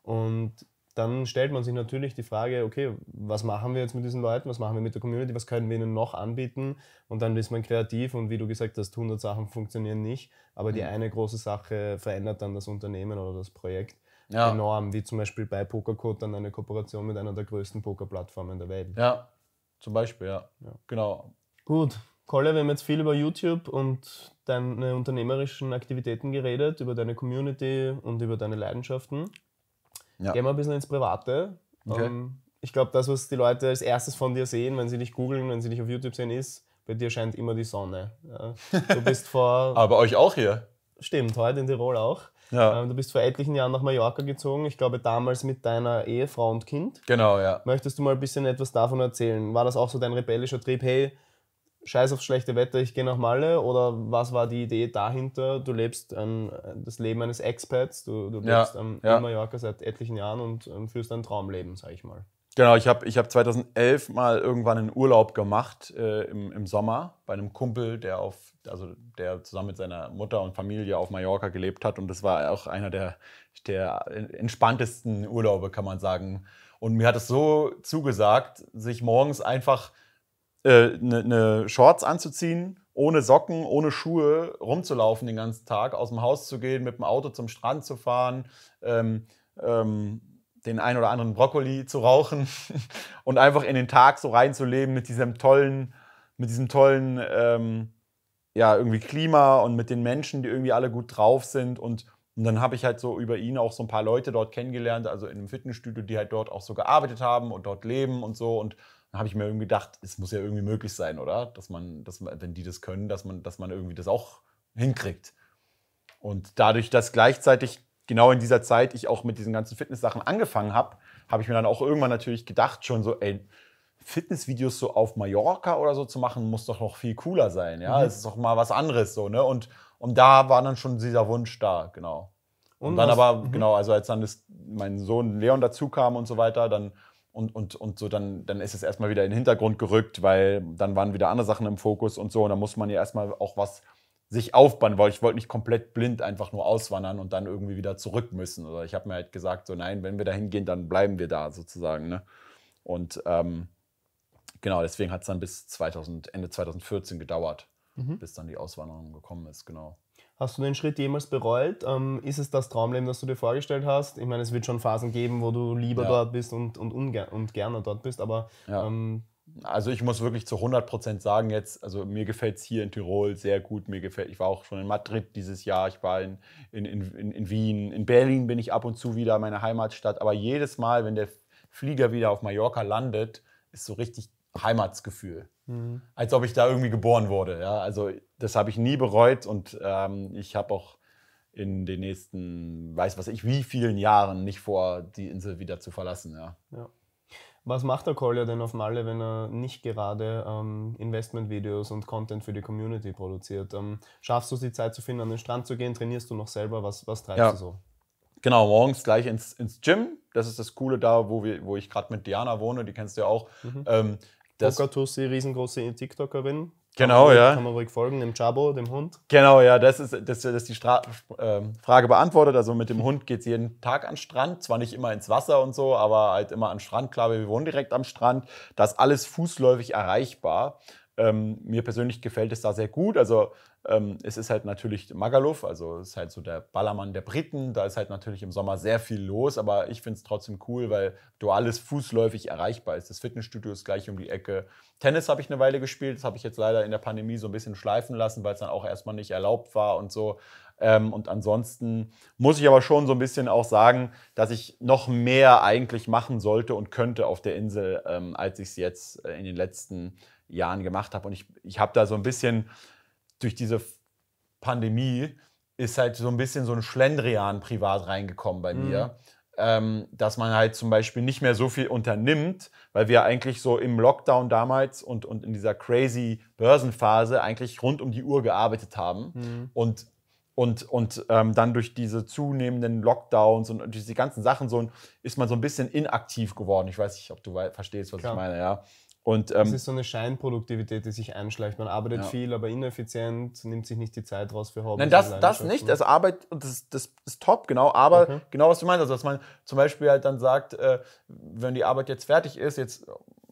Und dann stellt man sich natürlich die Frage, okay, was machen wir jetzt mit diesen Leuten, was machen wir mit der Community, was können wir ihnen noch anbieten? Und dann ist man kreativ und wie du gesagt hast, 100 Sachen funktionieren nicht, aber die mhm. eine große Sache verändert dann das Unternehmen oder das Projekt ja. enorm, wie zum Beispiel bei PokerCode dann eine Kooperation mit einer der größten Pokerplattformen der Welt. Ja, zum Beispiel, ja. ja. Genau. Gut, Kolle, wir haben jetzt viel über YouTube und deine unternehmerischen Aktivitäten geredet, über deine Community und über deine Leidenschaften. Ja. Gehen wir ein bisschen ins Private. Okay. Ähm, ich glaube, das, was die Leute als erstes von dir sehen, wenn sie dich googeln, wenn sie dich auf YouTube sehen, ist, bei dir scheint immer die Sonne. Ja. Du bist vor. Aber euch auch hier. Stimmt, heute in Tirol auch. Ja. Ähm, du bist vor etlichen Jahren nach Mallorca gezogen, ich glaube damals mit deiner Ehefrau und Kind. Genau, ja. Möchtest du mal ein bisschen etwas davon erzählen? War das auch so dein rebellischer Trieb, hey, scheiß auf schlechte Wetter, ich gehe nach Malle? Oder was war die Idee dahinter? Du lebst ähm, das Leben eines Expats, du, du lebst ja, ähm, ja. in Mallorca seit etlichen Jahren und ähm, führst ein Traumleben, sag ich mal. Genau, ich habe ich hab 2011 mal irgendwann einen Urlaub gemacht äh, im, im Sommer bei einem Kumpel, der, auf, also der zusammen mit seiner Mutter und Familie auf Mallorca gelebt hat. Und das war auch einer der, der entspanntesten Urlaube, kann man sagen. Und mir hat es so zugesagt, sich morgens einfach eine äh, ne Shorts anzuziehen, ohne Socken, ohne Schuhe rumzulaufen den ganzen Tag, aus dem Haus zu gehen, mit dem Auto zum Strand zu fahren, ähm, ähm, den ein oder anderen Brokkoli zu rauchen und einfach in den Tag so reinzuleben mit diesem tollen, mit diesem tollen ähm, ja, irgendwie Klima und mit den Menschen, die irgendwie alle gut drauf sind und und dann habe ich halt so über ihn auch so ein paar Leute dort kennengelernt, also in einem Fitnessstudio, die halt dort auch so gearbeitet haben und dort leben und so. Und dann habe ich mir irgendwie gedacht, es muss ja irgendwie möglich sein, oder? Dass man, dass man, wenn die das können, dass man, dass man irgendwie das auch hinkriegt. Und dadurch, dass gleichzeitig genau in dieser Zeit ich auch mit diesen ganzen Fitness-Sachen angefangen habe, habe ich mir dann auch irgendwann natürlich gedacht, schon so, ey, Fitnessvideos so auf Mallorca oder so zu machen, muss doch noch viel cooler sein. Ja, mhm. es mhm. ist doch mal was anderes so, ne? Und, und da war dann schon dieser Wunsch da, genau. Und, und dann aber, mhm. genau, also als dann das, mein Sohn Leon dazu kam und so weiter, dann und, und, und so, dann, dann ist es erstmal wieder in den Hintergrund gerückt, weil dann waren wieder andere Sachen im Fokus und so. Und dann muss man ja erstmal auch was sich aufbauen, weil ich wollte nicht komplett blind einfach nur auswandern und dann irgendwie wieder zurück müssen. Oder ich habe mir halt gesagt, so nein, wenn wir da hingehen, dann bleiben wir da sozusagen. Ne? Und ähm, genau, deswegen hat es dann bis 2000, Ende 2014 gedauert, mhm. bis dann die Auswanderung gekommen ist, genau. Hast du den Schritt jemals bereut? Ähm, ist es das Traumleben, das du dir vorgestellt hast? Ich meine, es wird schon Phasen geben, wo du lieber ja. dort bist und, und, und gerne dort bist, aber. Ja. Ähm, also ich muss wirklich zu 100% sagen jetzt, also mir gefällt es hier in Tirol sehr gut, mir gefällt, ich war auch schon in Madrid dieses Jahr, ich war in, in, in, in Wien, in Berlin bin ich ab und zu wieder, meine Heimatstadt, aber jedes Mal, wenn der Flieger wieder auf Mallorca landet, ist so richtig Heimatsgefühl. Mhm. Als ob ich da irgendwie geboren wurde. Ja? Also das habe ich nie bereut und ähm, ich habe auch in den nächsten, weiß was ich, wie vielen Jahren nicht vor, die Insel wieder zu verlassen. Ja. ja. Was macht der Collier denn auf Malle, wenn er nicht gerade ähm, Investmentvideos und Content für die Community produziert? Ähm, schaffst du es, die Zeit zu finden, an den Strand zu gehen? Trainierst du noch selber? Was, was treibst ja. du so? Genau, morgens gleich ins, ins Gym. Das ist das Coole da, wo, wir, wo ich gerade mit Diana wohne, die kennst du ja auch. Mhm. Ähm, das riesengroße TikTokerin. Genau, ja. Kann man ruhig folgen, dem Chabo, dem Hund. Genau, ja, das ist, das, das ist die Stra äh, Frage beantwortet. Also mit dem Hund geht es jeden Tag an den Strand. Zwar nicht immer ins Wasser und so, aber halt immer an den Strand. Klar, wir wohnen direkt am Strand. Das ist alles fußläufig erreichbar. Ähm, mir persönlich gefällt es da sehr gut. Also ähm, es ist halt natürlich Magaluf, also ist halt so der Ballermann der Briten. Da ist halt natürlich im Sommer sehr viel los, aber ich finde es trotzdem cool, weil du alles fußläufig erreichbar ist. Das Fitnessstudio ist gleich um die Ecke. Tennis habe ich eine Weile gespielt, das habe ich jetzt leider in der Pandemie so ein bisschen schleifen lassen, weil es dann auch erstmal nicht erlaubt war und so. Ähm, und ansonsten muss ich aber schon so ein bisschen auch sagen, dass ich noch mehr eigentlich machen sollte und könnte auf der Insel, ähm, als ich es jetzt äh, in den letzten Jahren Jahren gemacht habe. Und ich, ich habe da so ein bisschen durch diese Pandemie ist halt so ein bisschen so ein Schlendrian privat reingekommen bei mhm. mir. Ähm, dass man halt zum Beispiel nicht mehr so viel unternimmt, weil wir eigentlich so im Lockdown damals und, und in dieser crazy Börsenphase eigentlich rund um die Uhr gearbeitet haben. Mhm. Und, und, und ähm, dann durch diese zunehmenden Lockdowns und, und diese ganzen Sachen so ist man so ein bisschen inaktiv geworden. Ich weiß nicht, ob du verstehst, was Klar. ich meine, ja. Und, ähm, das ist so eine Scheinproduktivität, die sich einschleicht. Man arbeitet ja. viel, aber ineffizient, nimmt sich nicht die Zeit raus für Hobbys. Nein, das, das nicht. Also Arbeit, das, das ist top, genau. Aber okay. genau, was du meinst. Also, dass man zum Beispiel halt dann sagt, äh, wenn die Arbeit jetzt fertig ist, jetzt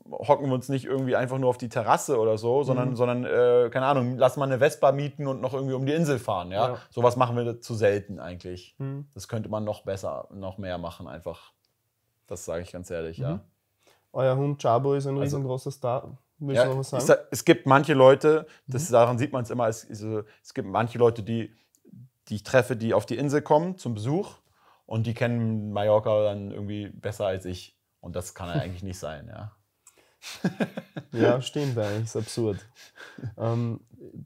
hocken wir uns nicht irgendwie einfach nur auf die Terrasse oder so, sondern, mhm. sondern äh, keine Ahnung, lass mal eine Vespa mieten und noch irgendwie um die Insel fahren. Ja? ja. Sowas machen wir zu selten eigentlich. Mhm. Das könnte man noch besser, noch mehr machen, einfach. Das sage ich ganz ehrlich, mhm. ja. Euer Hund Chabo ist ein also, riesengroßer Star. ja, sagen? Ist, es gibt manche Leute, das, mhm. daran sieht man es immer, also, es, gibt manche Leute, die, die ich treffe, die auf die Insel kommen zum Besuch und die kennen Mallorca dann irgendwie besser als ich. Und das kann eigentlich nicht sein, ja. ja, stimmt eigentlich, ist absurd. Ähm,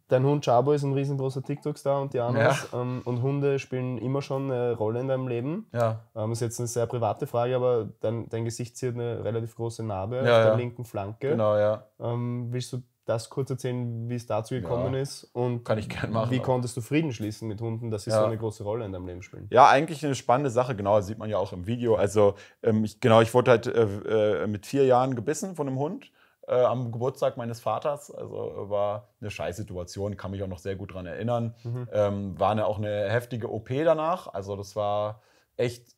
dein Hund Chabo ist ein riesengroßer TikTok-Star und die anderen. Ja. Ähm, und Hunde spielen immer schon eine Rolle in deinem Leben. Ja. Ähm, ist jetzt eine sehr private Frage, aber dein, dein Gesicht zieht eine relativ große Narbe ja, auf der ja. linken Flanke. Genau, ja. Ähm, willst du das kurz erzählen, wie es dazu gekommen ja, ist? Und kann ich gerne machen. Wie konntest du Frieden schließen mit Hunden, dass sie ja. so eine große Rolle in deinem Leben spielen? Ja, eigentlich eine spannende Sache, genau, das sieht man ja auch im Video. Also, ähm, ich, genau, ich wurde halt äh, äh mit vier Jahren gebissen von einem Hund. Äh, am Geburtstag meines Vaters. Also war eine Scheißsituation, kann mich auch noch sehr gut daran erinnern. Mhm. Ähm, war eine, auch eine heftige OP danach. Also das war echt,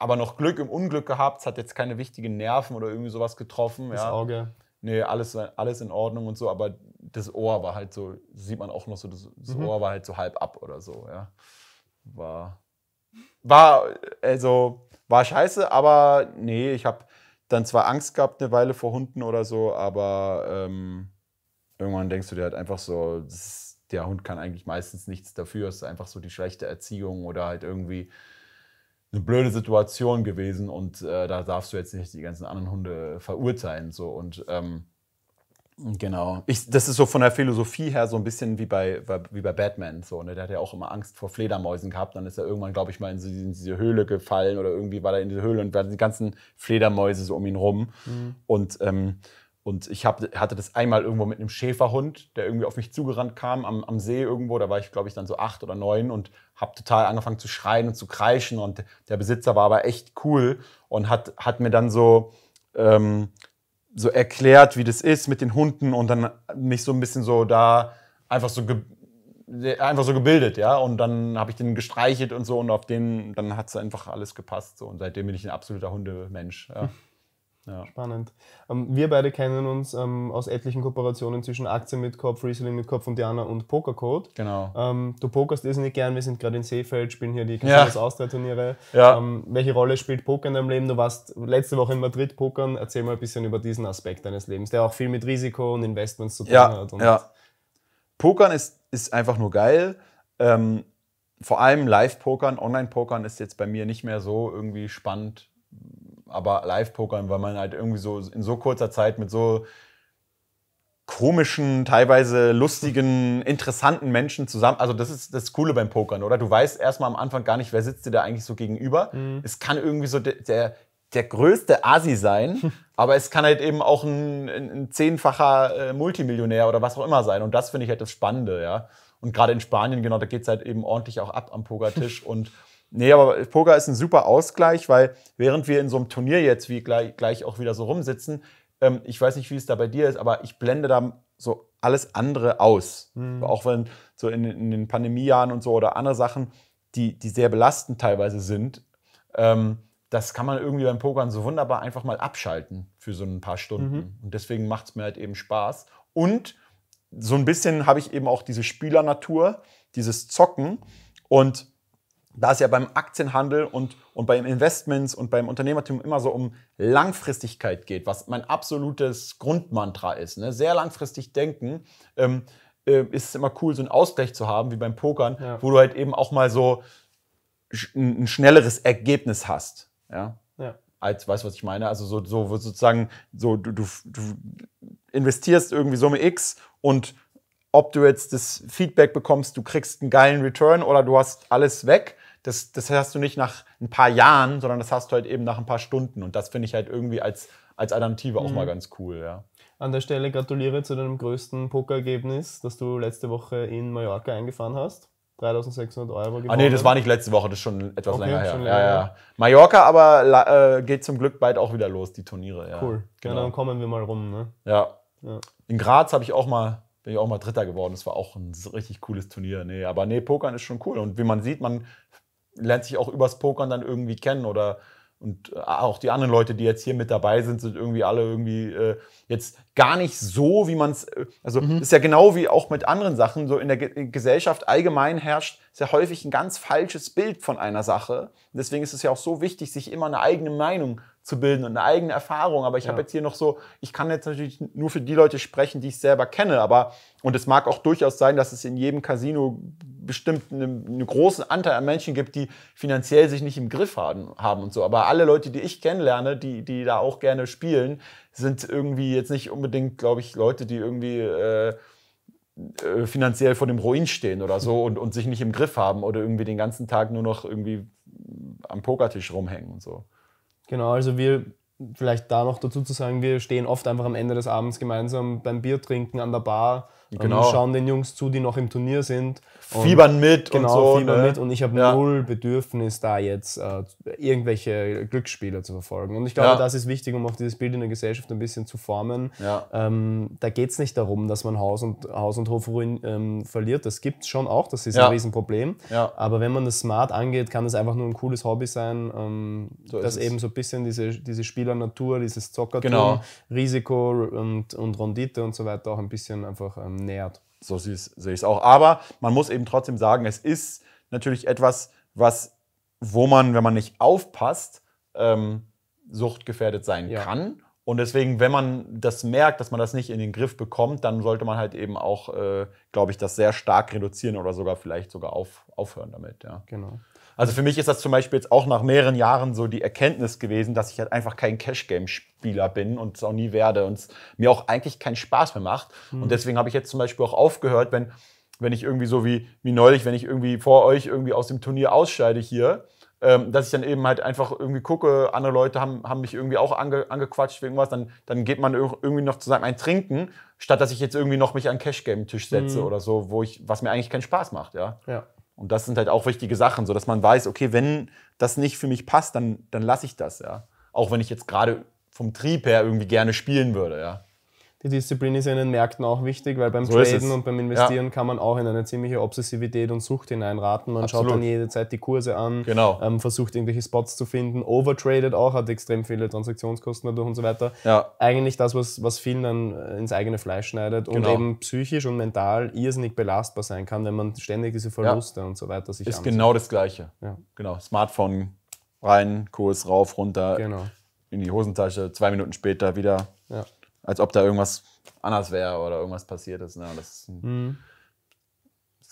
aber noch Glück im Unglück gehabt. Es hat jetzt keine wichtigen Nerven oder irgendwie sowas getroffen. Das ja. Auge nee, alles, alles in Ordnung und so, aber das Ohr war halt so, sieht man auch noch so, das, das mhm. Ohr war halt so halb ab oder so, ja. War, war, also, war scheiße, aber nee, ich habe dann zwar Angst gehabt eine Weile vor Hunden oder so, aber ähm, irgendwann denkst du dir halt einfach so, ist, der Hund kann eigentlich meistens nichts dafür, es ist einfach so die schlechte Erziehung oder halt irgendwie eine blöde Situation gewesen und äh, da darfst du jetzt nicht die ganzen anderen Hunde verurteilen. So. Und ähm, genau. Ich, das ist so von der Philosophie her so ein bisschen wie bei, wie bei Batman. So, ne? Der hat ja auch immer Angst vor Fledermäusen gehabt. Dann ist er irgendwann, glaube ich, mal in diese, in diese, Höhle gefallen oder irgendwie war er in diese Höhle und waren die ganzen Fledermäuse so um ihn rum. Mhm. Und ähm, und ich hab, hatte das einmal irgendwo mit einem Schäferhund, der irgendwie auf mich zugerannt kam am, am See irgendwo. Da war ich, glaube ich, dann so acht oder neun und habe total angefangen zu schreien und zu kreischen. Und der Besitzer war aber echt cool und hat, hat mir dann so, ähm, so erklärt, wie das ist mit den Hunden und dann mich so ein bisschen so da einfach so einfach so gebildet, ja. Und dann habe ich den gestreichelt und so und auf den, dann hat es einfach alles gepasst. So. Und seitdem bin ich ein absoluter Hundemensch. Ja. Ja. Spannend. Ähm, wir beide kennen uns ähm, aus etlichen Kooperationen zwischen Aktien mit Kopf, Freeselling mit Kopf und Diana und Pokercode. Genau. Ähm, du pokerst irrsinnig gern, wir sind gerade in Seefeld, spielen hier die Casinos ja. Austria-Turniere. Ja. Ähm, welche Rolle spielt Poker in deinem Leben? Du warst letzte Woche in Madrid pokern. Erzähl mal ein bisschen über diesen Aspekt deines Lebens, der auch viel mit Risiko und Investments zu tun ja. hat. ja. Pokern ist, ist einfach nur geil ähm, vor allem Live-Pokern, Online-Pokern ist jetzt bei mir nicht mehr so irgendwie spannend aber Live-Pokern, weil man halt irgendwie so in so kurzer Zeit mit so komischen, teilweise lustigen, interessanten Menschen zusammen. Also das ist das Coole beim Pokern, oder? Du weißt erstmal am Anfang gar nicht, wer sitzt dir da eigentlich so gegenüber. Mhm. Es kann irgendwie so der, der, der größte Asi sein, aber es kann halt eben auch ein, ein zehnfacher äh, Multimillionär oder was auch immer sein. Und das finde ich halt das Spannende, ja. Und gerade in Spanien, genau, da geht es halt eben ordentlich auch ab am Pokertisch und Nee, aber Poker ist ein super Ausgleich, weil während wir in so einem Turnier jetzt wie gleich, gleich auch wieder so rumsitzen, ähm, ich weiß nicht, wie es da bei dir ist, aber ich blende da so alles andere aus. Mhm. Auch wenn so in, in, den Pandemiejahren und so oder andere Sachen, die, die sehr belastend teilweise sind, ähm, das kann man irgendwie beim Pokern so wunderbar einfach mal abschalten für so ein paar Stunden. Mhm. Und deswegen macht es mir halt eben Spaß. Und so ein bisschen habe ich eben auch diese Spielernatur, dieses Zocken. Und da es ja beim Aktienhandel und, und beim Investments und beim Unternehmertum immer so um Langfristigkeit geht, was mein absolutes Grundmantra ist, ne? sehr langfristig denken, ähm, äh, ist es immer cool, so einen Ausgleich zu haben, wie beim Pokern, ja. wo du halt eben auch mal so sch ein schnelleres Ergebnis hast. Ja? ja. Als, weißt du, was ich meine? Also so, so sozusagen, so, du, du, du investierst irgendwie Summe X und ob du jetzt das Feedback bekommst, du kriegst einen geilen Return oder du hast alles weg. Das, das hast du nicht nach ein paar Jahren, sondern das hast du halt eben nach ein paar Stunden. Und das finde ich halt irgendwie als, als Alternative auch mhm. mal ganz cool, ja. An der Stelle gratuliere zu deinem größten Pokerergebnis, das du letzte Woche in Mallorca eingefahren hast. 3600 Euro Ah, nee, das war nicht letzte Woche, das ist schon etwas okay, länger her. Länger. Ja, ja. Mallorca aber äh, geht zum Glück bald auch wieder los, die Turniere. Ja. Cool. Genau. Ja, dann kommen wir mal rum. Ne? Ja. ja. In Graz habe ich auch mal bin ich auch mal Dritter geworden. Das war auch ein richtig cooles Turnier. Nee, aber nee, Pokern ist schon cool. Und wie man sieht, man lernt sich auch übers Pokern dann irgendwie kennen oder und äh, auch die anderen Leute, die jetzt hier mit dabei sind, sind irgendwie alle irgendwie äh, jetzt gar nicht so, wie man es. Äh, also mhm. ist ja genau wie auch mit anderen Sachen. So in der Ge Gesellschaft allgemein herrscht sehr häufig ein ganz falsches Bild von einer Sache. Und deswegen ist es ja auch so wichtig, sich immer eine eigene Meinung zu bilden und eine eigene Erfahrung. Aber ich ja. habe jetzt hier noch so, ich kann jetzt natürlich nur für die Leute sprechen, die ich selber kenne. Aber, und es mag auch durchaus sein, dass es in jedem Casino bestimmt einen eine großen Anteil an Menschen gibt, die finanziell sich nicht im Griff haben, haben und so. Aber alle Leute, die ich kennenlerne, die, die da auch gerne spielen, sind irgendwie jetzt nicht unbedingt, glaube ich, Leute, die irgendwie äh, äh, finanziell vor dem Ruin stehen oder so und, und sich nicht im Griff haben oder irgendwie den ganzen Tag nur noch irgendwie am Pokertisch rumhängen und so. Genau, also wir, vielleicht da noch dazu zu sagen, wir stehen oft einfach am Ende des Abends gemeinsam beim Bier trinken an der Bar genau. und ähm, schauen den Jungs zu, die noch im Turnier sind fiebern mit genau, und so. Fiebern ne? mit und ich habe ja. null Bedürfnis, da jetzt äh, irgendwelche Glücksspiele zu verfolgen. Und ich glaube, ja. das ist wichtig, um auch dieses Bild in der Gesellschaft ein bisschen zu formen. Ja. Ähm, da geht es nicht darum, dass man Haus und, Haus und Hof ruin, ähm, verliert. Das gibt es schon auch, das ist ein Riesenproblem. Aber wenn man das smart angeht, kann das einfach nur ein cooles Hobby sein, ähm, so das eben so ein bisschen diese, diese Spielernatur, dieses Zockertum, genau. Risiko und, ähm, und Rendite und so weiter auch ein bisschen einfach ähm, nähert. So sehe ich es auch. Aber man muss eben trotzdem sagen, es ist natürlich etwas, was, wo man, wenn man nicht aufpasst, ähm, suchtgefährdet sein ja. kann. Und deswegen, wenn man das merkt, dass man das nicht in den Griff bekommt, dann sollte man halt eben auch, äh, glaube ich, das sehr stark reduzieren oder sogar vielleicht sogar auf, aufhören damit. Ja. Genau. Also für mich ist das zum Beispiel jetzt auch nach mehreren Jahren so die Erkenntnis gewesen, dass ich halt einfach kein Cash-Game-Spieler bin und es auch nie werde und es mir auch eigentlich keinen Spaß mehr macht. Mhm. Und hm. deswegen habe ich jetzt zum Beispiel auch aufgehört, wenn, wenn ich irgendwie so wie, wie neulich, wenn ich irgendwie vor euch irgendwie aus dem Turnier ausscheide hier, ähm, dass ich dann eben halt einfach irgendwie gucke, andere Leute haben, haben mich irgendwie auch ange, angequatscht wegen irgendwas, dann, dann geht man irgendwie noch zusammen ein Trinken, statt dass ich jetzt irgendwie noch mich an Cash-Game-Tisch setze mhm. oder so, wo ich, was mir eigentlich keinen Spaß macht, ja. Ja. Und das sind halt auch wichtige Sachen, sodass man weiß, okay, wenn das nicht für mich passt, dann, dann lasse ich das, ja. Auch wenn ich jetzt gerade vom Trieb her irgendwie gerne spielen würde, ja. Die Disziplin ist ja in den Märkten auch wichtig, weil beim so Traden und beim Investieren ja. kann man auch in eine ziemliche Obsessivität und Sucht hineinraten. Man Absolut. schaut dann jede Zeit die Kurse an, genau. ähm, versucht irgendwelche Spots zu finden, overtradet auch, hat extrem viele Transaktionskosten dadurch und so weiter. Ja. Eigentlich das, was, was vielen dann äh, ins eigene Fleisch schneidet genau. und eben psychisch und mental irrsinnig belastbar sein kann, wenn man ständig diese Verluste ja. und so weiter sich Ist ansieht. genau das Gleiche. Genau, Smartphone rein, Kurs rauf, runter, genau. in die Hosentasche, zwei Minuten später wieder. Ja als ob da irgendwas anders wäre oder irgendwas passiert ist. Ne? Das mhm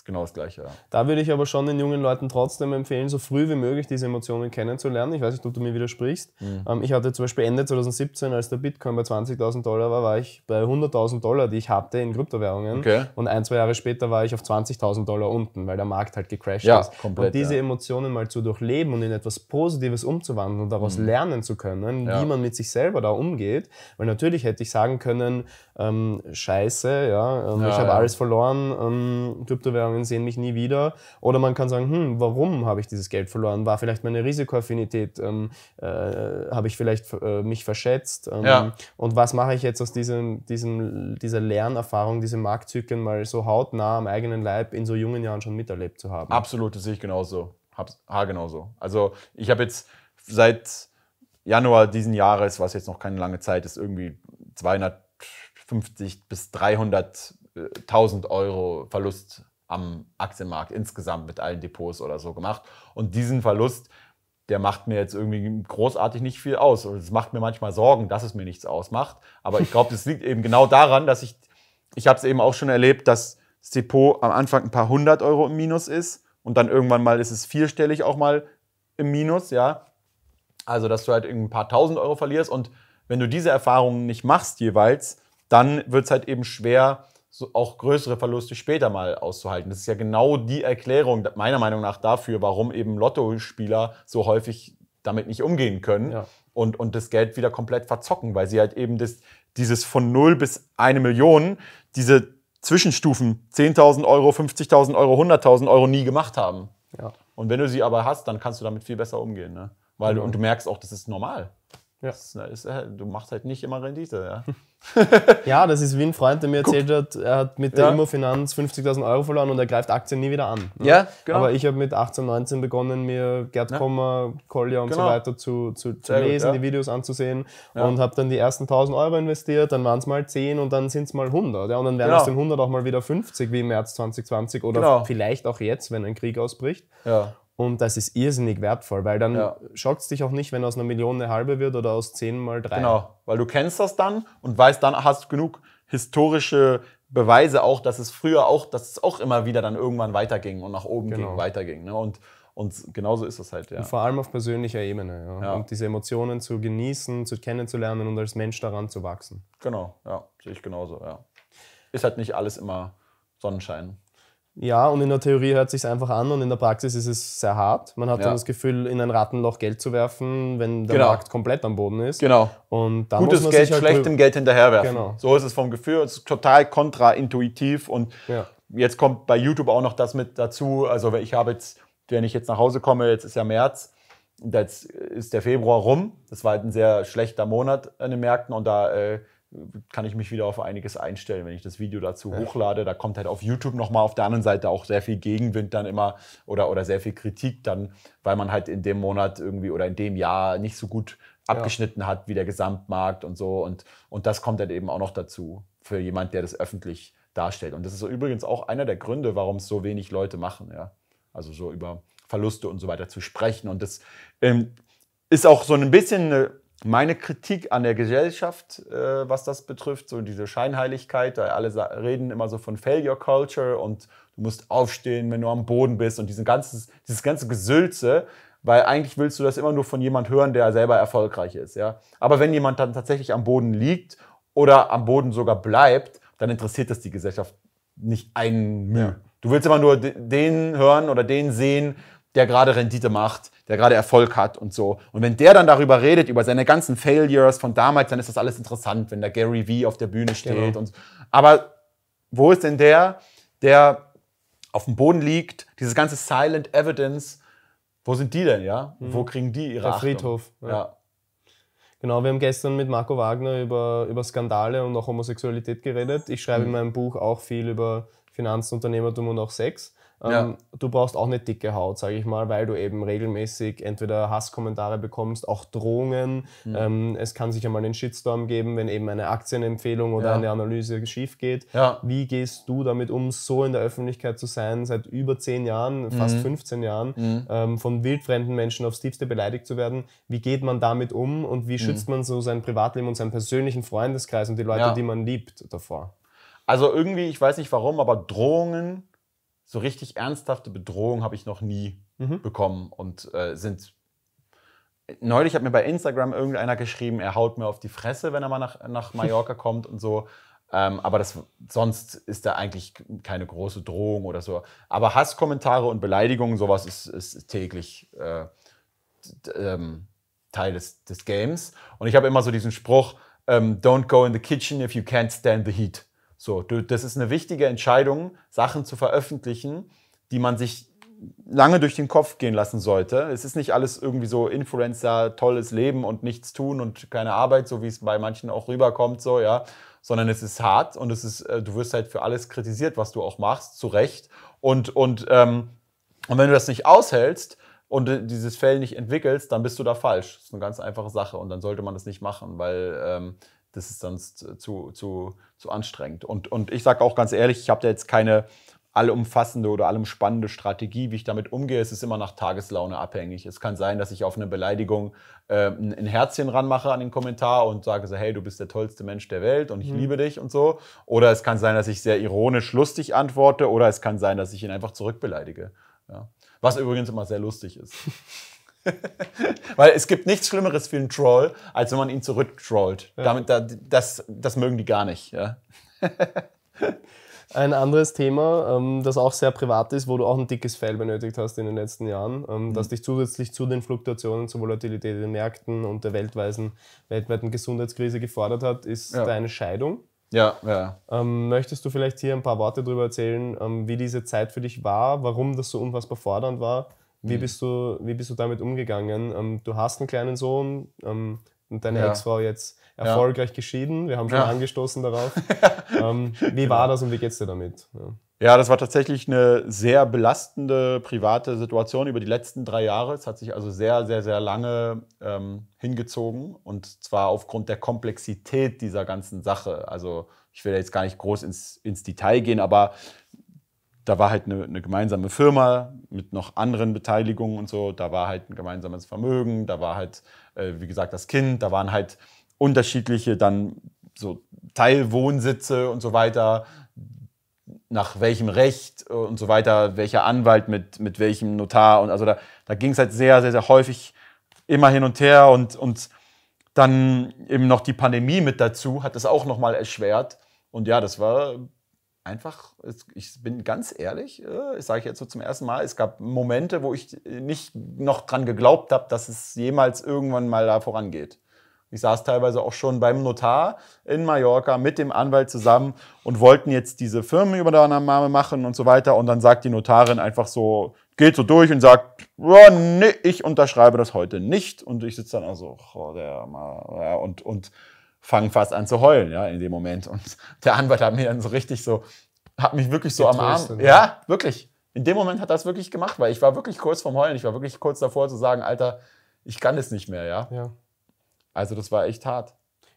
genau das Gleiche. Ja. Da würde ich aber schon den jungen Leuten trotzdem empfehlen, so früh wie möglich diese Emotionen kennenzulernen. Ich weiß nicht, ob du mir widersprichst. Mhm. Ähm, ich hatte zum Beispiel Ende 2017, als der Bitcoin bei 20.000 Dollar war, war ich bei 100.000 Dollar, die ich hatte in Kryptowährungen. Okay. Und ein, zwei Jahre später war ich auf 20.000 Dollar unten, weil der Markt halt gecrashed ja, ist. Komplett, und diese ja. Emotionen mal zu durchleben und in etwas Positives umzuwandeln und daraus mhm. lernen zu können, wie man mit sich selber da umgeht. Weil natürlich hätte ich sagen können, ähm, scheiße, ja, ähm, ich habe alles verloren, ähm, Kryptowährungen gegangen, sehen mich nie wieder. Oder man kann sagen, hm, warum habe ich dieses Geld verloren? War vielleicht meine Risikoaffinität? Ähm, äh, habe ich vielleicht äh, mich verschätzt? Ähm, ja. Und was mache ich jetzt aus diesem, diesem, dieser Lernerfahrung, diese Marktzyklen mal so hautnah am eigenen Leib in so jungen Jahren schon miterlebt zu haben? Absolut, das sehe ich genauso. Hab's, ha, genauso. Also ich habe jetzt seit Januar diesen Jahres, was jetzt noch keine lange Zeit ist, irgendwie 250 bis 300.000 Euro Verlust am Aktienmarkt insgesamt mit allen Depots oder so gemacht. Und diesen Verlust, der macht mir jetzt irgendwie großartig nicht viel aus. Und es macht mir manchmal Sorgen, dass es mir nichts ausmacht. Aber ich glaube, das liegt eben genau daran, dass ich, ich habe es eben auch schon erlebt, dass das Depot am Anfang ein paar hundert Euro im Minus ist und dann irgendwann mal ist es vierstellig auch mal im Minus, ja. Also, dass du halt irgendwie ein paar tausend Euro verlierst und wenn du diese Erfahrungen nicht machst jeweils, dann wird es halt eben schwer, so auch größere Verluste später mal auszuhalten. Das ist ja genau die Erklärung meiner Meinung nach dafür, warum eben Lottospieler so häufig damit nicht umgehen können ja. und, und das Geld wieder komplett verzocken, weil sie halt eben das, dieses von 0 bis 1 Million, diese Zwischenstufen 10.000 Euro, 50.000 Euro, 100.000 Euro nie gemacht haben. Ja. Und wenn du sie aber hast, dann kannst du damit viel besser umgehen. Ne? Weil, mhm. Und du merkst auch, das ist normal. Ja. Das ist, äh, du machst halt nicht immer Rendite. Ja, ja das ist wie ein Freund, der mir erzählt Guck. hat, er hat mit der ja. Immofinanz 50.000 Euro verloren und er greift Aktien nie wieder an. Ne? Ja, genau. Aber ich habe mit 18, 19 begonnen, mir Gerd ja. Kommer, Kolja und genau. so weiter zu, zu, zu lesen, gut, ja. die Videos anzusehen und habe dann die ersten 1.000 Euro investiert, dann waren es mal 10 und dann sind es mal 100. Ja? Und dann werden genau. aus den 100 auch mal wieder 50, wie im März 2020 oder genau. vielleicht auch jetzt, wenn ein Krieg ausbricht. Ja. Und das ist irrsinnig wertvoll, weil dann ja. schockt es dich auch nicht, wenn aus einer Million eine halbe wird oder aus zehn mal drei. Genau, weil du kennst das dann und weißt, dann hast du genug historische Beweise auch, dass es früher auch, dass es auch immer wieder dann irgendwann weiterging und nach oben genau. ging, weiterging. Ne? Und, und genauso ist das halt, ja. Und vor allem auf persönlicher Ebene. Ja? ja. Und diese Emotionen zu genießen, zu kennenzulernen und als Mensch daran zu wachsen. Genau, ja, sehe ich genauso, ja. Ist halt nicht alles immer Sonnenschein. Ja, und in der Theorie hört sich einfach an und in der Praxis ist es sehr hart. Man hat ja. dann das Gefühl, in ein Rattenloch Geld zu werfen, wenn der genau. Markt komplett am Boden ist. Genau. Und dann Gutes muss man Geld, sich halt schlechtem Geld hinterherwerfen. Genau. So ist es vom Gefühl, es ist total kontraintuitiv und ja. jetzt kommt bei YouTube auch noch das mit dazu. Also ich habe jetzt, wenn ich jetzt nach Hause komme, jetzt ist ja März, und jetzt ist der Februar rum. Das war halt ein sehr schlechter Monat an den Märkten und da äh, kann ich mich wieder auf einiges einstellen, wenn ich das Video dazu ja. hochlade. Da kommt halt auf YouTube nochmal auf der anderen Seite auch sehr viel Gegenwind dann immer oder, oder sehr viel Kritik dann, weil man halt in dem Monat irgendwie oder in dem Jahr nicht so gut abgeschnitten ja. hat wie der Gesamtmarkt und so. Und, und das kommt dann halt eben auch noch dazu für jemand, der das öffentlich darstellt. Und das ist so übrigens auch einer der Gründe, warum es so wenig Leute machen. Ja? Also so über Verluste und so weiter zu sprechen. Und das ähm, ist auch so ein bisschen eine meine Kritik an der Gesellschaft, äh, was das betrifft, so diese Scheinheiligkeit, da alle reden immer so von Failure Culture und du musst aufstehen, wenn du am Boden bist und diesen ganzes, dieses ganze Gesülze, weil eigentlich willst du das immer nur von jemand hören, der selber erfolgreich ist, ja. Aber wenn jemand dann tatsächlich am Boden liegt oder am Boden sogar bleibt, dann interessiert das die Gesellschaft nicht einen Mühe. Du willst immer nur den hören oder den sehen, der gerade Rendite macht, der gerade Erfolg hat und so. Und wenn der dann darüber redet, über seine ganzen Failures von damals, dann ist das alles interessant, wenn der Gary Vee auf der Bühne steht. Genau. Und, aber wo ist denn der, der auf dem Boden liegt, dieses ganze Silent Evidence, wo sind die denn, ja? Mhm. Wo hm. kriegen die ihre Der Achtung? Friedhof. Ja. ja. Genau, wir haben gestern mit Marco Wagner über, über Skandale und auch Homosexualität geredet. Ich schreibe mhm. in meinem Buch auch viel über Finanzunternehmertum und auch Sex. Ähm, ja. Du brauchst auch eine dicke Haut, sage ich mal, weil du eben regelmäßig entweder Hasskommentare bekommst, auch Drohungen. Mhm. Ähm, es kann sich einmal einen Shitstorm geben, wenn eben eine Aktienempfehlung oder ja. eine Analyse schief geht. Ja. Wie gehst du damit um, so in der Öffentlichkeit zu sein, seit über zehn Jahren, mhm. fast mhm. 15 Jahren, mhm. ähm, von wildfremden Menschen aufs Tiefste beleidigt zu werden? Wie geht man damit um und wie mhm. schützt man so sein Privatleben und seinen persönlichen Freundeskreis und die Leute, die man liebt, davor? Also irgendwie, ich weiß nicht warum, aber Drohungen so richtig ernsthafte Bedrohung habe ich noch nie mhm. bekommen und äh, sind. Neulich hat mir bei Instagram irgendeiner geschrieben, er haut mir auf die Fresse, wenn er mal nach, nach Mallorca kommt und so. Ähm, aber das, sonst ist da eigentlich keine große Drohung oder so. Aber Hasskommentare und Beleidigungen, sowas ist, ist täglich äh, ähm, Teil des, des Games. Und ich habe immer so diesen Spruch: ähm, Don't go in the kitchen if you can't stand the heat. So, das ist eine wichtige Entscheidung, Sachen zu veröffentlichen, die man sich lange durch den Kopf gehen lassen sollte. Es ist nicht alles irgendwie so Influencer, tolles Leben und nichts tun und keine Arbeit, so wie es bei manchen auch rüberkommt, so, ja. Sondern es ist hart und es ist, äh, du wirst halt für alles kritisiert, was du auch machst, zu Recht. Und, und, ähm, und wenn du das nicht aushältst, und äh, dieses Fell nicht entwickelst, dann bist du da falsch. Das ist eine ganz einfache Sache und dann sollte man das nicht machen, weil ähm, das ist sonst zu, zu, zu anstrengend. Und, und ich sage auch ganz ehrlich, ich habe da jetzt keine allumfassende oder allumspannende Strategie, wie ich damit umgehe. Es ist immer nach Tageslaune abhängig. Es kann sein, dass ich auf eine Beleidigung äh, ein, Herzchen ranmache an den Kommentar und sage so, hey, du bist der tollste Mensch der Welt und ich mhm. liebe dich und so. Oder es kann sein, dass ich sehr ironisch lustig antworte oder es kann sein, dass ich ihn einfach zurückbeleidige. Ja. Was übrigens immer sehr lustig ist. Weil es gibt nichts Schlimmeres für einen Troll, als wenn man ihn zurücktrollt. Ja. Damit, da, das, das mögen die gar nicht. Ja. Ein anderes Thema, ähm, das auch sehr privat ist, wo du auch ein dickes Fell benötigt hast in den letzten Jahren, ähm, mhm. das dich zusätzlich zu den Fluktuationen, zur Volatilität in den Märkten und der weltweiten, weltweiten Gesundheitskrise gefordert hat, ist ja. deine Scheidung. Ja, ja. Ähm, möchtest du vielleicht hier ein paar Worte darüber erzählen, wie diese Zeit für dich war, warum das so unfassbar fordernd war wie, mhm. bist du, wie bist du damit umgegangen? Ähm, du hast einen kleinen Sohn ähm, und deine ja. Ex-Frau jetzt erfolgreich ja. geschieden. Wir haben schon ja. angestoßen darauf. ähm, wie war genau. das und wie geht es dir damit? Ja. das war tatsächlich eine sehr belastende private Situation über die letzten drei Jahre. Es hat sich also sehr, sehr, sehr lange ähm, hingezogen und zwar aufgrund der Komplexität dieser ganzen Sache. Also ich will jetzt gar nicht groß ins, ins Detail gehen, aber da war halt eine, eine, gemeinsame Firma mit noch anderen Beteiligungen und so, da war halt ein gemeinsames Vermögen, da war halt, äh, wie gesagt, das Kind, da waren halt unterschiedliche dann so Teilwohnsitze und so weiter, nach welchem Recht äh, und so weiter, welcher Anwalt mit, mit welchem Notar und also da, da ging es halt sehr, sehr, sehr häufig immer hin und her und, und dann eben noch die Pandemie mit dazu hat das auch nochmal erschwert und ja, das war einfach, ich bin ganz ehrlich, äh, ich sage jetzt so zum ersten Mal, es gab Momente, wo ich nicht noch dran geglaubt habe, dass es jemals irgendwann mal da vorangeht. Ich saß teilweise auch schon beim Notar in Mallorca mit dem Anwalt zusammen und wollten jetzt diese Firmenübernahme machen und so weiter. Und dann sagt die Notarin einfach so, geht so durch und sagt, oh, nee, ich unterschreibe das heute nicht. Und ich sitze dann also, oh, der, ja, und, und fangen fast an zu heulen, ja, in dem Moment. Und der Anwalt hat mir dann so richtig so, hat mich wirklich so am Arm. Ja, ja, wirklich. In dem Moment hat das wirklich gemacht, weil ich war wirklich kurz vorm Heulen. Ich war wirklich kurz davor zu sagen, Alter, ich kann das nicht mehr, ja. ja. Also das war echt hart.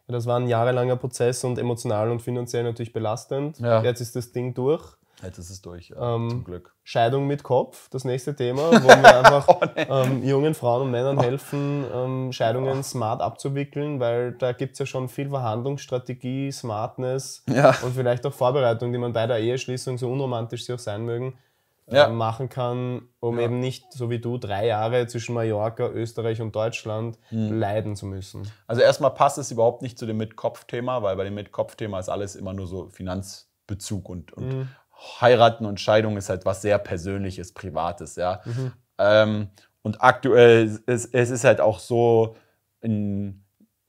Ja, das war ein jahrelanger Prozess und emotional und finanziell natürlich belastend. Ja. Jetzt ist das Ding durch. Jetzt halt, ist es durch, äh, ähm, zum Glück. Scheidung mit Kopf, das nächste Thema, wo wir einfach oh, ähm, jungen Frauen und Männern oh. helfen, ähm, Scheidungen oh. smart abzuwickeln, weil da gibt es ja schon viel Verhandlungsstrategie, Smartness ja. und vielleicht auch Vorbereitung, die man bei der Eheschließung, so unromantisch sie auch sein mögen, äh, ja. machen kann, um ja. eben nicht, so wie du, drei Jahre zwischen Mallorca, Österreich und Deutschland mhm. leiden zu müssen. Also erstmal passt es überhaupt nicht zu dem Mit-Kopf-Thema, weil bei dem Mit-Kopf-Thema ist alles immer nur so Finanzbezug und, und mhm heiraten und Scheidung ist halt was sehr Persönliches, Privates, ja. Mhm. Ähm, und aktuell ist es ist halt auch so ein,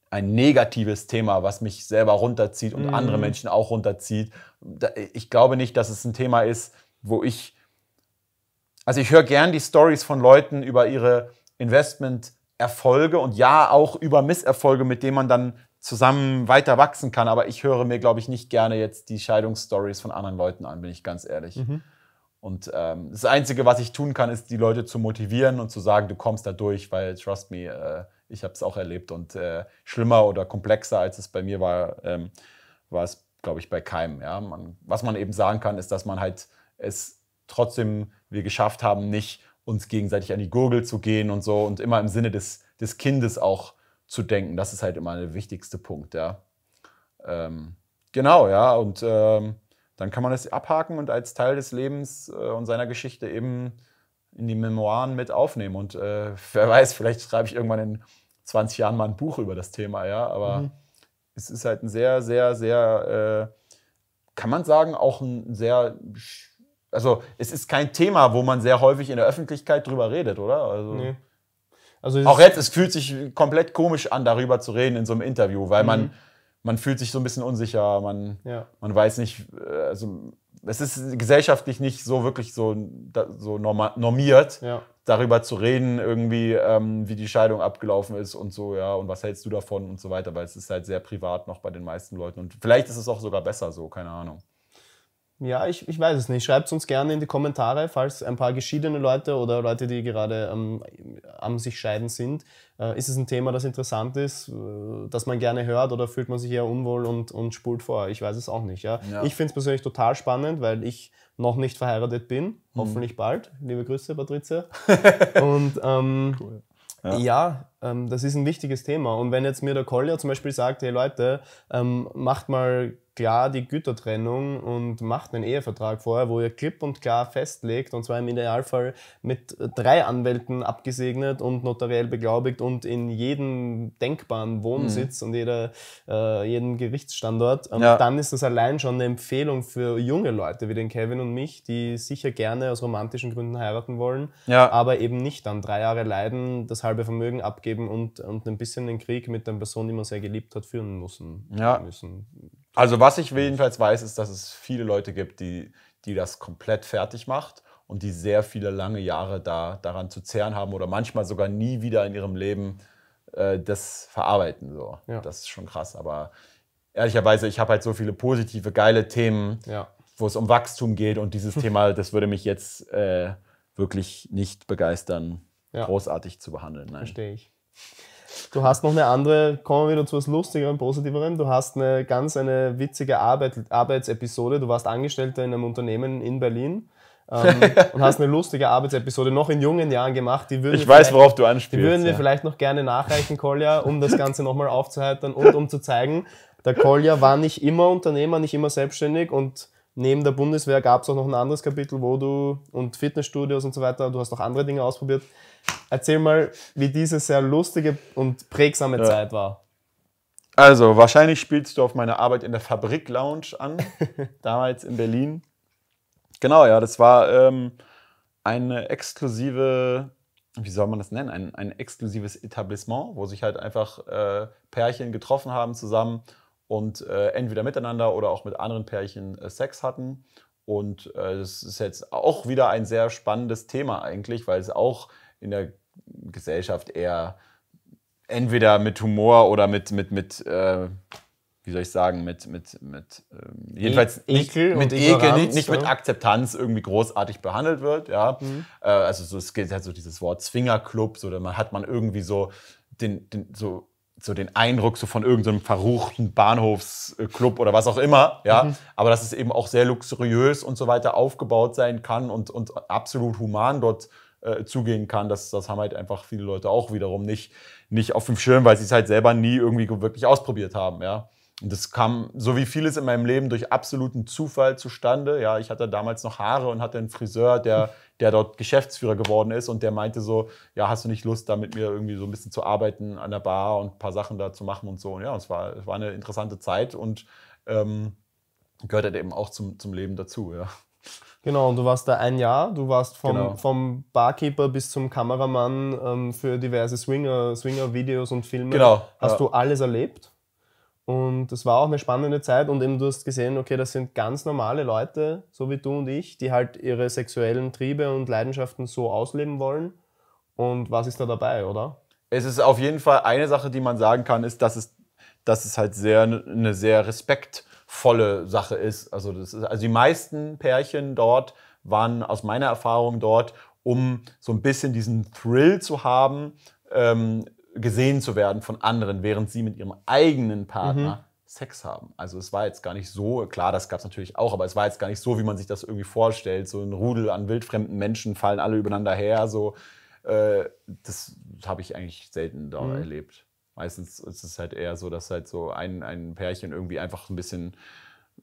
ein negatives Thema, was mich selber runterzieht und mhm. andere Menschen auch runterzieht. Ich glaube nicht, dass es ein Thema ist, wo ich. Also ich höre gern die Stories von Leuten über ihre Investment-Erfolge und ja auch über Misserfolge, mit denen man dann zusammen weiter wachsen kann. Aber ich höre mir, glaube ich, nicht gerne jetzt die Scheidungsstories von anderen Leuten an, bin ich ganz ehrlich. Mhm. Und ähm, das Einzige, was ich tun kann, ist, die Leute zu motivieren und zu sagen, du kommst da durch, weil, trust me, äh, ich habe es auch erlebt. Und äh, schlimmer oder komplexer, als es bei mir war, ähm, war es, glaube ich, bei keinem. Ja? Man, was man eben sagen kann, ist, dass man halt es trotzdem wir geschafft haben, nicht uns gegenseitig an die Gurgel zu gehen und so und immer im Sinne des, des Kindes auch zu denken. Das ist halt immer der wichtigste Punkt, ja. Ähm, genau, ja, und ähm, dann kann man das abhaken und als Teil des Lebens äh, und seiner Geschichte eben in die Memoiren mit aufnehmen. Und äh, wer weiß, vielleicht schreibe ich irgendwann in 20 Jahren mal ein Buch über das Thema, ja. Aber mhm. es ist halt ein sehr, sehr, sehr, äh, kann man sagen, auch ein sehr also es ist kein Thema, wo man sehr häufig in der Öffentlichkeit drüber redet, oder? Also, nee. Also auch jetzt, es fühlt sich komplett komisch an, darüber zu reden in so einem Interview, weil mhm. man, man fühlt sich so ein bisschen unsicher, man, ja. man weiß nicht, äh, also es ist gesellschaftlich nicht so wirklich so, so normiert, ja. darüber zu reden, irgendwie, ähm, wie die Scheidung abgelaufen ist und so, ja, und was hältst du davon und so weiter, weil es ist halt sehr privat noch bei den meisten Leuten. Und vielleicht ist es auch sogar besser so, keine Ahnung. Ja, ich, ich weiß es nicht. Schreibt es uns gerne in die Kommentare, falls ein paar geschiedene Leute oder Leute, die gerade ähm, am sich scheiden sind. Äh, ist es ein Thema, das interessant ist, äh, das man gerne hört oder fühlt man sich eher unwohl und, und spult vor? Ich weiß es auch nicht. Ja? ja. Ich finde es persönlich total spannend, weil ich noch nicht verheiratet bin. Hm. Hoffentlich bald. Liebe Grüße, Patrizia. und ähm, cool. Ja, ja ähm, das ist ein wichtiges Thema. Und wenn jetzt mir der Collier zum Beispiel sagt, hey Leute, ähm, macht mal klar die Gütertrennung und macht einen Ehevertrag vorher, wo ihr klipp und klar festlegt, und zwar im Idealfall mit drei Anwälten abgesegnet und notariell beglaubigt und in jedem denkbaren Wohnsitz mhm. und jeder, äh, jeden Gerichtsstandort, ähm, ja. dann ist das allein schon eine Empfehlung für junge Leute wie den Kevin und mich, die sicher gerne aus romantischen Gründen heiraten wollen, ja. aber eben nicht dann drei Jahre leiden, das halbe Vermögen abgeben und, und ein bisschen den Krieg mit der Person, die man sehr geliebt hat, führen müssen. Ja. müssen also was ich jedenfalls weiß, ist, dass es viele Leute gibt, die, die das komplett fertig macht und die sehr viele lange Jahre da daran zu zehren haben oder manchmal sogar nie wieder in ihrem Leben äh, das verarbeiten. So. Ja. Das ist schon krass, aber ehrlicherweise, ich habe halt so viele positive, geile Themen, ja. wo es um Wachstum geht und dieses Thema, das würde mich jetzt äh, wirklich nicht begeistern, ja. großartig zu behandeln. Verstehe ich. Du hast noch eine andere, kommen wir wieder zu was Lustigerem, Positiveren. Du hast eine ganz eine witzige Arbeit, Arbeitsepisode. Du warst Angestellter in einem Unternehmen in Berlin. ähm, und hast eine lustige Arbeitsepisode noch in jungen Jahren gemacht. Die ich weiß, worauf du anspielst. Die würden wir ja. vielleicht noch gerne nachreichen, Kolja, um das Ganze nochmal aufzuheitern und um zu zeigen, der Kolja war nicht immer Unternehmer, nicht immer selbstständig und neben der Bundeswehr gab es auch noch ein anderes Kapitel, wo du und Fitnessstudios und so weiter, du hast auch andere Dinge ausprobiert. Erzähl mal, wie diese sehr lustige und prägsame ja. Zeit war. Also, wahrscheinlich spielst du auf meine Arbeit in der Fabrik Lounge an, damals in Berlin. Genau, ja, das war ähm, eine exklusive, wie soll man das nennen, ein, ein exklusives Etablissement, wo sich halt einfach äh, Pärchen getroffen haben zusammen und äh, entweder miteinander oder auch mit anderen Pärchen äh, Sex hatten. Und äh, das ist jetzt auch wieder ein sehr spannendes Thema eigentlich, weil es auch in der Gesellschaft eher entweder mit Humor oder mit, mit, mit äh, wie soll ich sagen, mit, mit, mit ähm, e- jedenfalls Ekel nicht, mit Ekel, nicht, nicht ja. mit ne? Akzeptanz irgendwie großartig behandelt wird. Ja? Mhm. Äh, also so, es geht halt so dieses Wort Zwingerclubs oder man hat man irgendwie so den, den so so den Eindruck so von irgendeinem verruchten Bahnhofsclub oder was auch immer, ja. Mhm. Aber dass es eben auch sehr luxuriös und so weiter aufgebaut sein kann und, und absolut human dort äh, zugehen kann, das, das haben halt einfach viele Leute auch wiederum nicht, nicht auf dem Schirm, weil sie es halt selber nie irgendwie wirklich ausprobiert haben, ja. Und das kam, so wie vieles in meinem Leben, durch absoluten Zufall zustande. Ja, ich hatte damals noch Haare und hatte einen Friseur, der der dort Geschäftsführer geworden ist und der meinte so, ja, hast du nicht Lust, da mit mir irgendwie so ein bisschen zu arbeiten an der Bar und ein paar Sachen da zu machen und so. Und ja, es war, es war eine interessante Zeit und ähm, gehört halt eben auch zum, zum Leben dazu, ja. Genau, und du warst da ein Jahr. Du warst vom, genau. vom Barkeeper bis zum Kameramann ähm, für diverse Swinger, Swinger-Videos und Filme. Genau. Hast ja. du alles erlebt? Und das war auch eine spannende Zeit und eben du hast gesehen, okay, das sind ganz normale Leute, so wie du und ich, die halt ihre sexuellen Triebe und Leidenschaften so ausleben wollen. Und was ist da dabei, oder? Es ist auf jeden Fall eine Sache, die man sagen kann, ist, dass es, dass es halt sehr eine sehr respektvolle Sache ist. Also, das ist, also die meisten Pärchen dort waren aus meiner Erfahrung dort, um so ein bisschen diesen Thrill zu haben, ähm, gesehen zu werden von anderen, während sie mit ihrem eigenen Partner mhm. Sex haben. Also es war jetzt gar nicht so, klar, das gab es natürlich auch, aber es war jetzt gar nicht so, wie man sich das irgendwie vorstellt. So ein Rudel an wildfremden Menschen fallen alle übereinander her. So, äh, das habe ich eigentlich selten da mhm. erlebt. Meistens ist es halt eher so, dass halt so ein, ein Pärchen irgendwie einfach ein bisschen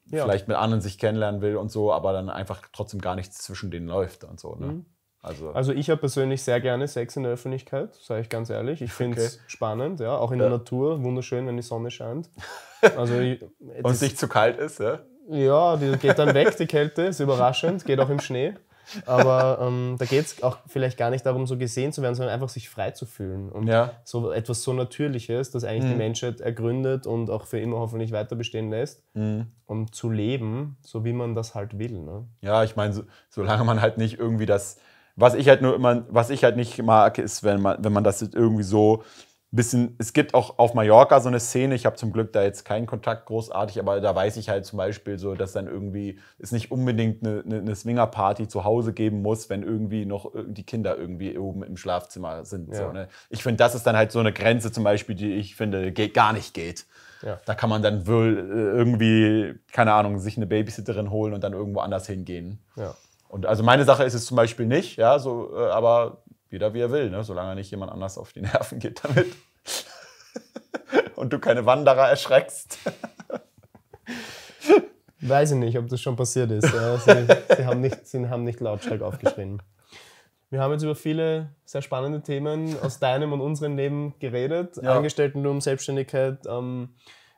ja. vielleicht mit anderen sich kennenlernen will und so, aber dann einfach trotzdem gar nichts zwischen denen läuft und so. Ne? Mhm. Also, also ich habe persönlich sehr gerne Sex in der Öffentlichkeit, sage ich ganz ehrlich. Ich finde es okay. spannend, ja. Auch in ja. der Natur, wunderschön, wenn die Sonne scheint. Also, Und es nicht zu kalt ist, ja? Ja, die geht dann weg, die Kälte, ist überraschend, geht auch im Schnee. Aber ähm, da geht es auch vielleicht gar nicht darum, so gesehen zu werden, sondern einfach sich frei zu fühlen. Und ja. so etwas so Natürliches, das eigentlich mhm. die Menschheit ergründet und auch für immer hoffentlich weiter bestehen lässt, mhm. um zu leben, so wie man das halt will. Ne? Ja, ich meine, so, solange man halt nicht irgendwie das was ich halt nur immer, was ich halt nicht mag, ist, wenn man, wenn man das irgendwie so ein bisschen. Es gibt auch auf Mallorca so eine Szene, ich habe zum Glück da jetzt keinen Kontakt großartig, aber da weiß ich halt zum Beispiel so, dass dann irgendwie es nicht unbedingt eine, eine, eine Swinger-Party zu Hause geben muss, wenn irgendwie noch die Kinder irgendwie oben im Schlafzimmer sind. Ja. So, ne? Ich finde, das ist dann halt so eine Grenze zum Beispiel, die ich finde, geht, gar nicht geht. Ja. Da kann man dann wohl äh, irgendwie, keine Ahnung, sich eine Babysitterin holen und dann irgendwo anders hingehen. Ja. Und also meine Sache ist es zum Beispiel nicht, ja, so, äh, aber jeder wie er will, ne? solange nicht jemand anders auf die Nerven geht damit. Und du keine Wanderer erschreckst. Weiß ich nicht, ob das schon passiert ist. Sie, sie, haben nicht, sie haben nicht lautstark aufgeschrien. Wir haben jetzt über viele sehr spannende Themen aus deinem und unserem Leben geredet. Ja. Angestelltentum, Selbstständigkeit, ähm,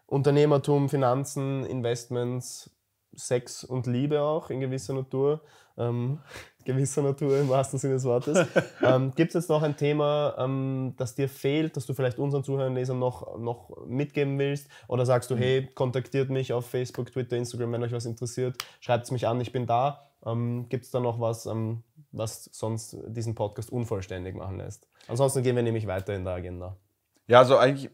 Unternehmertum, Finanzen, Investments, Sex und Liebe auch in gewisser Natur ähm, gewisser Natur im wahrsten Sinne des Wortes. ähm, Gibt es jetzt noch ein Thema, ähm, das dir fehlt, das du vielleicht unseren Zuhörern, Lesern noch, noch mitgeben willst? Oder sagst du, mhm. hey, kontaktiert mich auf Facebook, Twitter, Instagram, wenn euch was interessiert, schreibt es mich an, ich bin da. Ähm, Gibt es da noch was, ähm, was sonst diesen Podcast unvollständig machen lässt? Ansonsten gehen wir nämlich weiter in der Agenda. Ja, also eigentlich,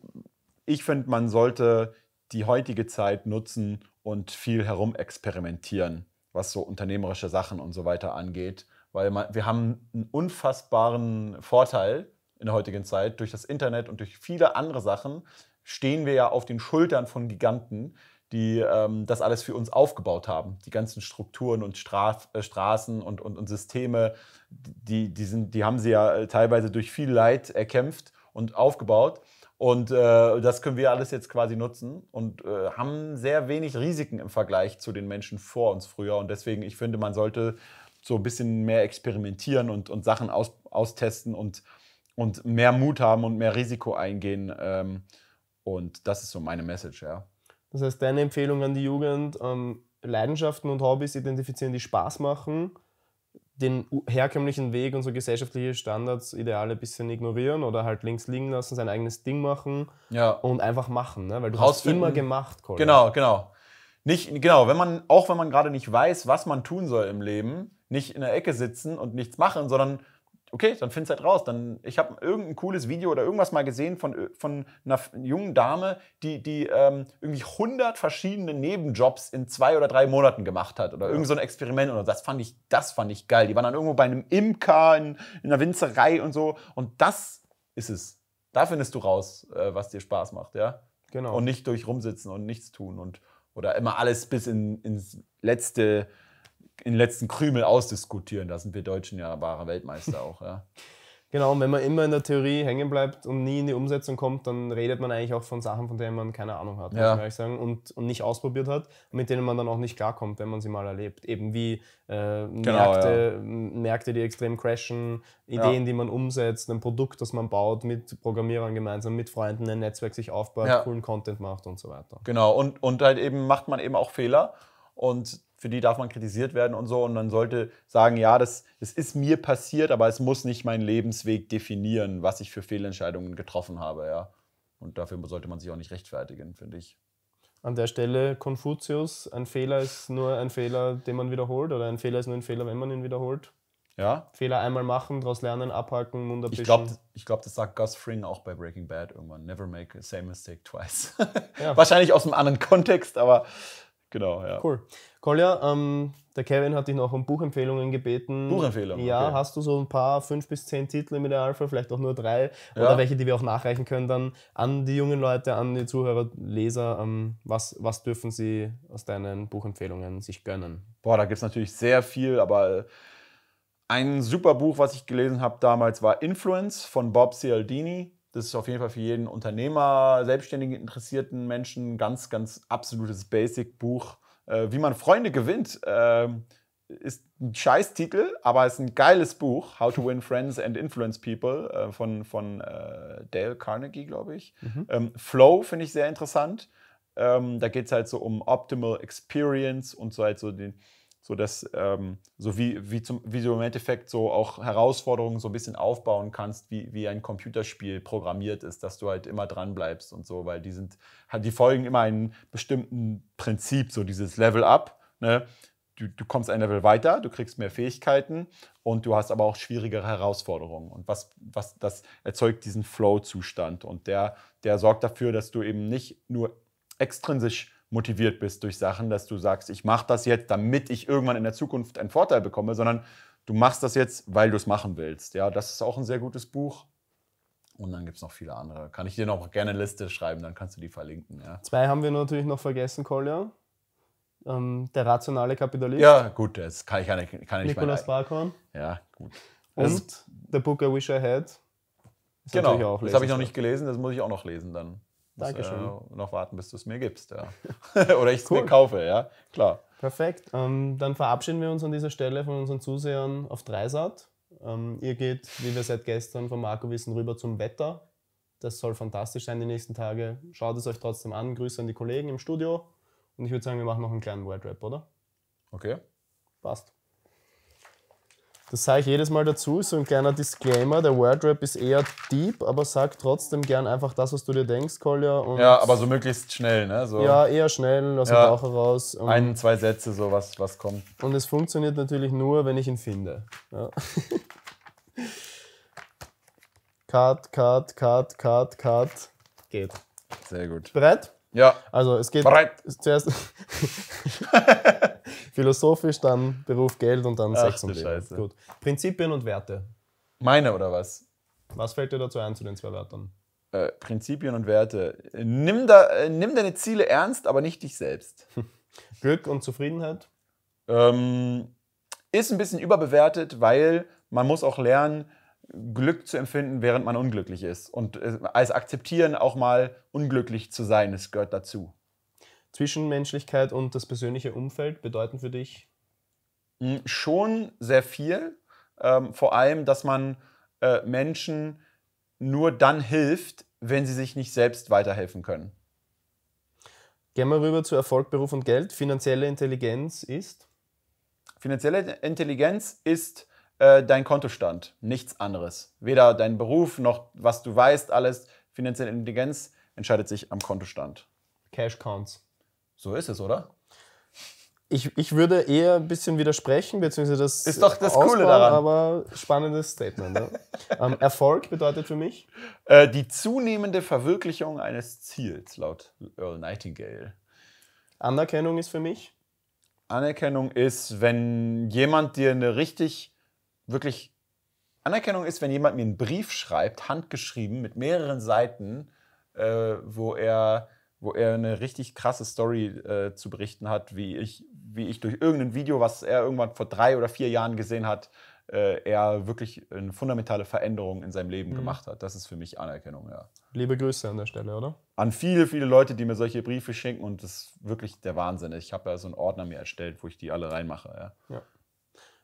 ich finde, man sollte die heutige Zeit nutzen und viel herumexperimentieren was so unternehmerische Sachen und so weiter angeht. Weil man, wir haben einen unfassbaren Vorteil in der heutigen Zeit. Durch das Internet und durch viele andere Sachen stehen wir ja auf den Schultern von Giganten, die ähm, das alles für uns aufgebaut haben. Die ganzen Strukturen und Straf, äh, Straßen und, und, und Systeme, die, die, sind, die haben sie ja äh, teilweise durch viel Leid erkämpft und aufgebaut. Und äh, das können wir alles jetzt quasi nutzen und äh, haben sehr wenig Risiken im Vergleich zu den Menschen vor uns früher. Und deswegen, ich finde, man sollte so ein bisschen mehr experimentieren und, und Sachen aus, austesten und, und mehr Mut haben und mehr Risiko eingehen. Ähm, und das ist so meine Message, ja. Das heißt, deine Empfehlung an die Jugend, ähm, Leidenschaften und Hobbys identifizieren, die Spaß machen den herkömmlichen Weg und so gesellschaftliche Standards, Ideale ein bisschen ignorieren oder halt links liegen lassen, sein eigenes Ding machen ja. und einfach machen, ne? weil du Rausfinden. hast immer gemacht, Colin. Genau, genau. Nicht, genau, wenn man, auch wenn man gerade nicht weiß, was man tun soll im Leben, nicht in der Ecke sitzen und nichts machen, sondern okay, dann find's halt raus. Dann, ich habe irgendein cooles Video oder irgendwas mal gesehen von, von einer jungen Dame, die, die ähm, irgendwie 100 verschiedene Nebenjobs in zwei oder drei Monaten gemacht hat oder ja. irgend so ein Experiment oder das fand ich, das fand ich geil. Die waren dann irgendwo bei einem Imker in, in einer Winzerei und so und das ist es. Da findest du raus, äh, was dir Spaß macht, ja. Genau. Und nicht durch rumsitzen und nichts tun und oder immer alles bis in, ins letzte in den letzten Krümel ausdiskutieren. Da sind wir Deutschen ja wahre Weltmeister auch. Ja. Genau, und wenn man immer in der Theorie hängen bleibt und nie in die Umsetzung kommt, dann redet man eigentlich auch von Sachen, von denen man keine Ahnung hat, ja. muss ich sagen, und, und nicht ausprobiert hat mit denen man dann auch nicht klarkommt, wenn man sie mal erlebt. Eben wie äh, genau, Märkte, ja. Märkte, die extrem crashen, Ideen, ja. die man umsetzt, ein Produkt, das man baut, mit Programmierern gemeinsam, mit Freunden, ein Netzwerk sich aufbaut, coolen Content macht und so weiter. Genau, und, und halt eben macht man eben auch Fehler und für die darf man kritisiert werden und so. Und man sollte sagen, ja, das, das ist mir passiert, aber es muss nicht meinen Lebensweg definieren, was ich für Fehlentscheidungen getroffen habe, ja. Und dafür sollte man sich auch nicht rechtfertigen, finde ich. An der Stelle Konfuzius, ein Fehler ist nur ein Fehler, den man wiederholt, oder ein Fehler ist nur ein Fehler, wenn man ihn wiederholt. Ja. Fehler einmal machen, daraus lernen, abhaken, Mund Ich glaube, glaub, das sagt Gus Fring auch bei Breaking Bad irgendwann. Never make the same mistake twice. ja. Wahrscheinlich aus einem anderen Kontext, aber Genau, ja. Cool. Kolja, ähm, der Kevin hat dich noch um Buchempfehlungen gebeten. Buchempfehlungen? Ja, okay. hast du so ein paar, fünf bis zehn Titel im der vielleicht auch nur drei ja. oder welche, die wir auch nachreichen können, dann an die jungen Leute, an die Zuhörer, Leser, ähm, was, was dürfen sie aus deinen Buchempfehlungen sich gönnen? Boah, da gibt es natürlich sehr viel, aber äh, ein super Buch, was ich gelesen habe damals, war Influence von Bob Cialdini. Das ist auf jeden Fall für jeden Unternehmer, selbstständigen, interessierten Menschen ein ganz, ganz absolutes Basic-Buch. Äh, wie man Freunde gewinnt, äh, ist ein scheiß Titel, aber es ist ein geiles Buch. How to Win Friends and Influence People äh, von, von äh, Dale Carnegie, glaube ich. Mhm. Ähm, Flow finde ich sehr interessant. Ähm, da geht es halt so um Optimal Experience und so halt so den, so dass ähm, so wie, wie, zum, wie du im Endeffekt so auch Herausforderungen so ein bisschen aufbauen kannst, wie, wie ein Computerspiel programmiert ist, dass du halt immer dran bleibst und so, weil die sind, die folgen immer einem bestimmten Prinzip, so dieses Level Up. Ne? Du, du kommst ein Level weiter, du kriegst mehr Fähigkeiten und du hast aber auch schwierigere Herausforderungen. Und was, was das erzeugt diesen Flow-Zustand und der, der sorgt dafür, dass du eben nicht nur extrinsisch motiviert bist durch Sachen, dass du sagst, ich mache das jetzt, damit ich irgendwann in der Zukunft einen Vorteil bekomme, sondern du machst das jetzt, weil du es machen willst. Ja, das ist auch ein sehr gutes Buch. Und dann gibt es noch viele andere. Kann ich dir noch gerne eine Liste schreiben, dann kannst du die verlinken. Ja. Zwei haben wir natürlich noch vergessen, Kolja. Ähm, der rationale Kapitalist. Ja, gut, das kann ich ja nicht. Kann Barkhorn. Ja, gut. Und also The Book I Wish I Had. Genau, das genau, das habe ich noch nicht gelesen, das muss ich auch noch lesen dann. Dankeschön. Muss, äh, noch warten, bis du es mir gibst. Ja. Oder ich es cool. mir kaufe, ja. Klar. Perfekt. Ähm, dann verabschieden wir uns an dieser Stelle von unseren Zusehern auf Dreisat. Ähm, ihr geht, wie wir seit gestern von Marco wissen, rüber zum Wetter. Das soll fantastisch sein die nächsten Tage. Schaut es euch trotzdem an. Grüße an die Kollegen im Studio. Und ich würde sagen, wir machen noch einen kleinen Word-Rap, oder? Okay. Passt. Das sage ich jedes Mal dazu, so ein kleiner Disclaimer. Der Wordrap ist eher deep, aber sag trotzdem gern einfach das, was du dir denkst, Kolja. ja, aber so möglichst schnell, ne? So. Ja, eher schnell, aus ja. dem Bauch heraus. Ein, zwei Sätze, so was, was kommt. Und es funktioniert natürlich nur, wenn ich ihn finde. Ja. cut, cut, cut, cut, cut. Geht. Sehr gut. Bereit? Ja. Also es geht Bereit. zuerst philosophisch, dann Beruf, Geld und dann Ach, Sex und Leben. Gut. Prinzipien und Werte. Meine oder was? Was fällt dir dazu ein zu den zwei Wörtern? Äh, Prinzipien und Werte. Nimm, da, äh, nimm deine Ziele ernst, aber nicht dich selbst. Glück und Zufriedenheit? Ähm, ist ein bisschen überbewertet, weil man muss auch lernen, Glück zu empfinden, während man unglücklich ist. Und äh, als akzeptieren, auch mal unglücklich zu sein, es gehört dazu. Zwischenmenschlichkeit und das persönliche Umfeld bedeuten für dich? Hm, schon sehr viel. Ähm, vor allem, dass man äh, Menschen nur dann hilft, wenn sie sich nicht selbst weiterhelfen können. Gehen wir rüber zu Erfolg, Beruf und Geld. Finanzielle Intelligenz ist? Finanzielle Intelligenz ist äh, dein Kontostand, nichts anderes. Weder dein Beruf noch was du weißt, alles. Finanzielle Intelligenz entscheidet sich am Kontostand. Cash Counts. So ist es, oder? Ich, ich würde eher ein bisschen widersprechen, beziehungsweise das ist doch das Ausbauen, Coole daran. Aber spannendes Statement. Ne? ähm, Erfolg bedeutet für mich äh, die zunehmende Verwirklichung eines Ziels, laut Earl Nightingale. Anerkennung ist für mich Anerkennung ist, wenn jemand dir eine richtig wirklich Anerkennung ist, wenn jemand mir einen Brief schreibt, handgeschrieben, mit mehreren Seiten, äh, wo, er, wo er eine richtig krasse Story äh, zu berichten hat, wie ich, wie ich durch irgendein Video, was er irgendwann vor drei oder vier Jahren gesehen hat, äh, er wirklich eine fundamentale Veränderung in seinem Leben mhm. gemacht hat. Das ist für mich Anerkennung, ja. Liebe Grüße an der Stelle, oder? An viele, viele Leute, die mir solche Briefe schenken und das ist wirklich der Wahnsinn. Ich habe ja so einen Ordner mir erstellt, wo ich die alle reinmache, ja. ja.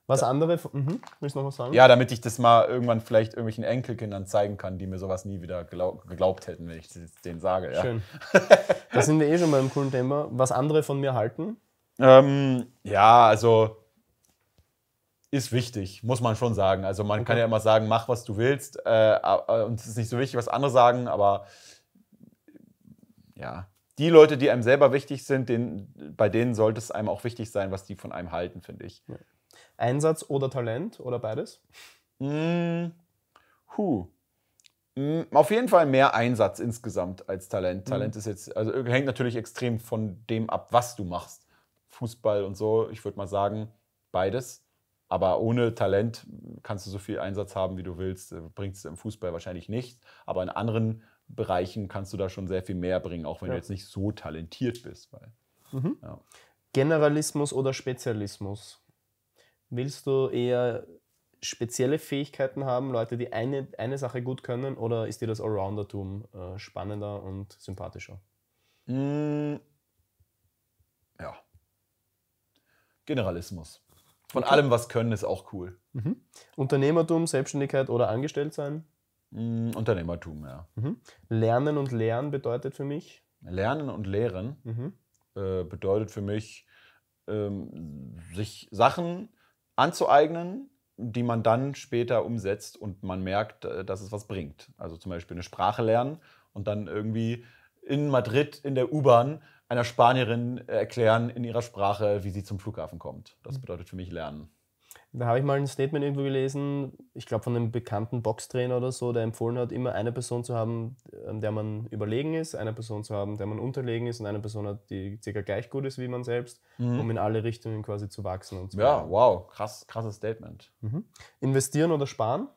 Was andere, mhm. willst du noch was sagen? Ja, damit ich das mal irgendwann vielleicht irgendwelchen Enkelkindern zeigen kann, die mir sowas nie wieder glaub, geglaubt hätten, wenn ich es denen sage. Ja. Schön. da sind wir eh schon mal im coolen Thema. Was andere von mir halten? Ähm, ja, also ist wichtig, muss man schon sagen. Also man okay. kann ja immer sagen, mach was du willst äh, und es ist nicht so wichtig, was andere sagen, aber ja, die Leute, die einem selber wichtig sind, denen, bei denen sollte es einem auch wichtig sein, was die von einem halten, finde ich. Ja. Einsatz oder Talent oder beides? Mm, huh. Mm, auf jeden Fall mehr Einsatz insgesamt als Talent. Mhm. Talent mhm. ist jetzt, also hängt natürlich extrem von dem ab, was du machst. Fußball und so, ich würde mal sagen, beides. Aber ohne Talent kannst du so viel Einsatz haben, wie du willst. Äh, Bringt es im Fußball wahrscheinlich nicht. Aber in anderen Bereichen kannst du da schon sehr viel mehr bringen, auch wenn ja. du jetzt nicht so talentiert bist. Weil, mhm. ja. Generalismus oder Spezialismus? Willst du eher spezielle Fähigkeiten haben, Leute, die eine, eine Sache gut können, oder ist dir das Allroundertum äh, spannender und sympathischer? Mm, ja. Generalismus. Von okay. allem, was können, ist auch cool. Mhm. Unternehmertum, Selbstständigkeit oder Angestelltsein? Mm, Unternehmertum, ja. Mhm. Lernen und Lehren bedeutet für mich? Lernen und Lehren mhm. äh, bedeutet für mich, ähm, sich Sachen anzueignen, die man dann später umsetzt und man merkt, äh, dass es was bringt. Also zum Beispiel eine Sprache lernen und dann irgendwie in Madrid in der U-Bahn einer Spanierin erklären in ihrer Sprache, wie sie zum Flughafen kommt. Das mhm. bedeutet für mich Lernen. Da habe ich mal ein Statement irgendwo gelesen, ich glaube von einem bekannten Boxtrainer oder so, der empfohlen hat, immer eine Person zu haben, der man überlegen ist, eine Person zu haben, der man unterlegen ist und eine Person hat, die circa gleich gut ist wie man selbst, mhm. um in alle Richtungen quasi zu wachsen und so. Ja, bleiben. wow, krass, krasses Statement. Mhm. Investieren oder sparen?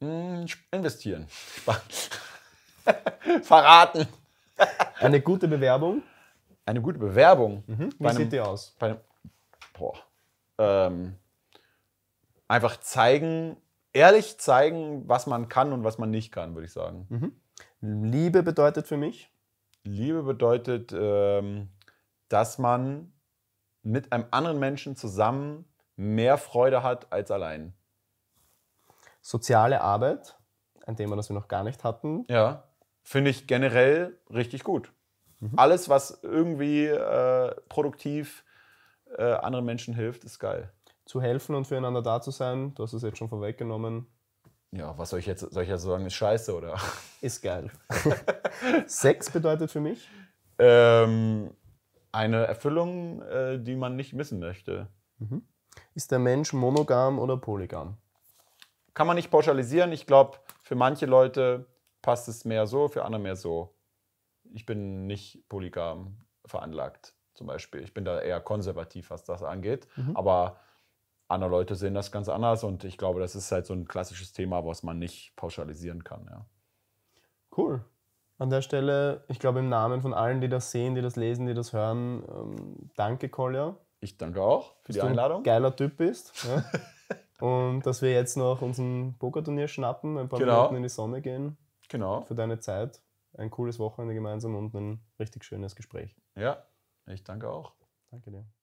Mhm, investieren. Verraten. eine gute Bewerbung. Eine gute Bewerbung. Mhm. Wie einem, sieht die aus? Einem, boah. Ähm, einfach zeigen, ehrlich zeigen, was man kann und was man nicht kann, würde ich sagen. Mhm. Liebe bedeutet für mich? Liebe bedeutet, ähm, dass man mit einem anderen Menschen zusammen mehr Freude hat als allein. Soziale Arbeit, ein Thema, das wir noch gar nicht hatten. Ja, finde ich generell richtig gut. Mhm. Alles, was irgendwie äh, produktiv äh, anderen Menschen hilft, ist geil zu helfen und füreinander da zu sein. Du hast es jetzt schon vorweggenommen. Ja, was soll ich jetzt, soll ich jetzt sagen, ist scheiße, oder? Ist geil. Sex bedeutet für mich? Ähm, eine Erfüllung, äh, die man nicht missen möchte. Mhm. Ist der Mensch monogam oder polygam? Kann man nicht pauschalisieren. Ich glaube, für manche Leute passt es mehr so, für andere mehr so. Ich bin nicht polygam veranlagt, zum Beispiel. Ich bin da eher konservativ, was das angeht. Mhm. Aber andere Leute sehen das ganz anders und ich glaube, das ist halt so ein klassisches Thema, was man nicht pauschalisieren kann. Ja. Cool. An der Stelle, ich glaube, im Namen von allen, die das sehen, die das lesen, die das hören, ähm, danke, Kolja. Ich danke auch für dass die Einladung. Du ein geiler Typ bist. Ja. und dass wir jetzt noch unseren Pokerturnier schnappen, ein paar genau. Minuten in die Sonne gehen. Genau. Für deine Zeit. Ein cooles Wochenende gemeinsam und ein richtig schönes Gespräch. Ja, ich danke auch. Danke dir.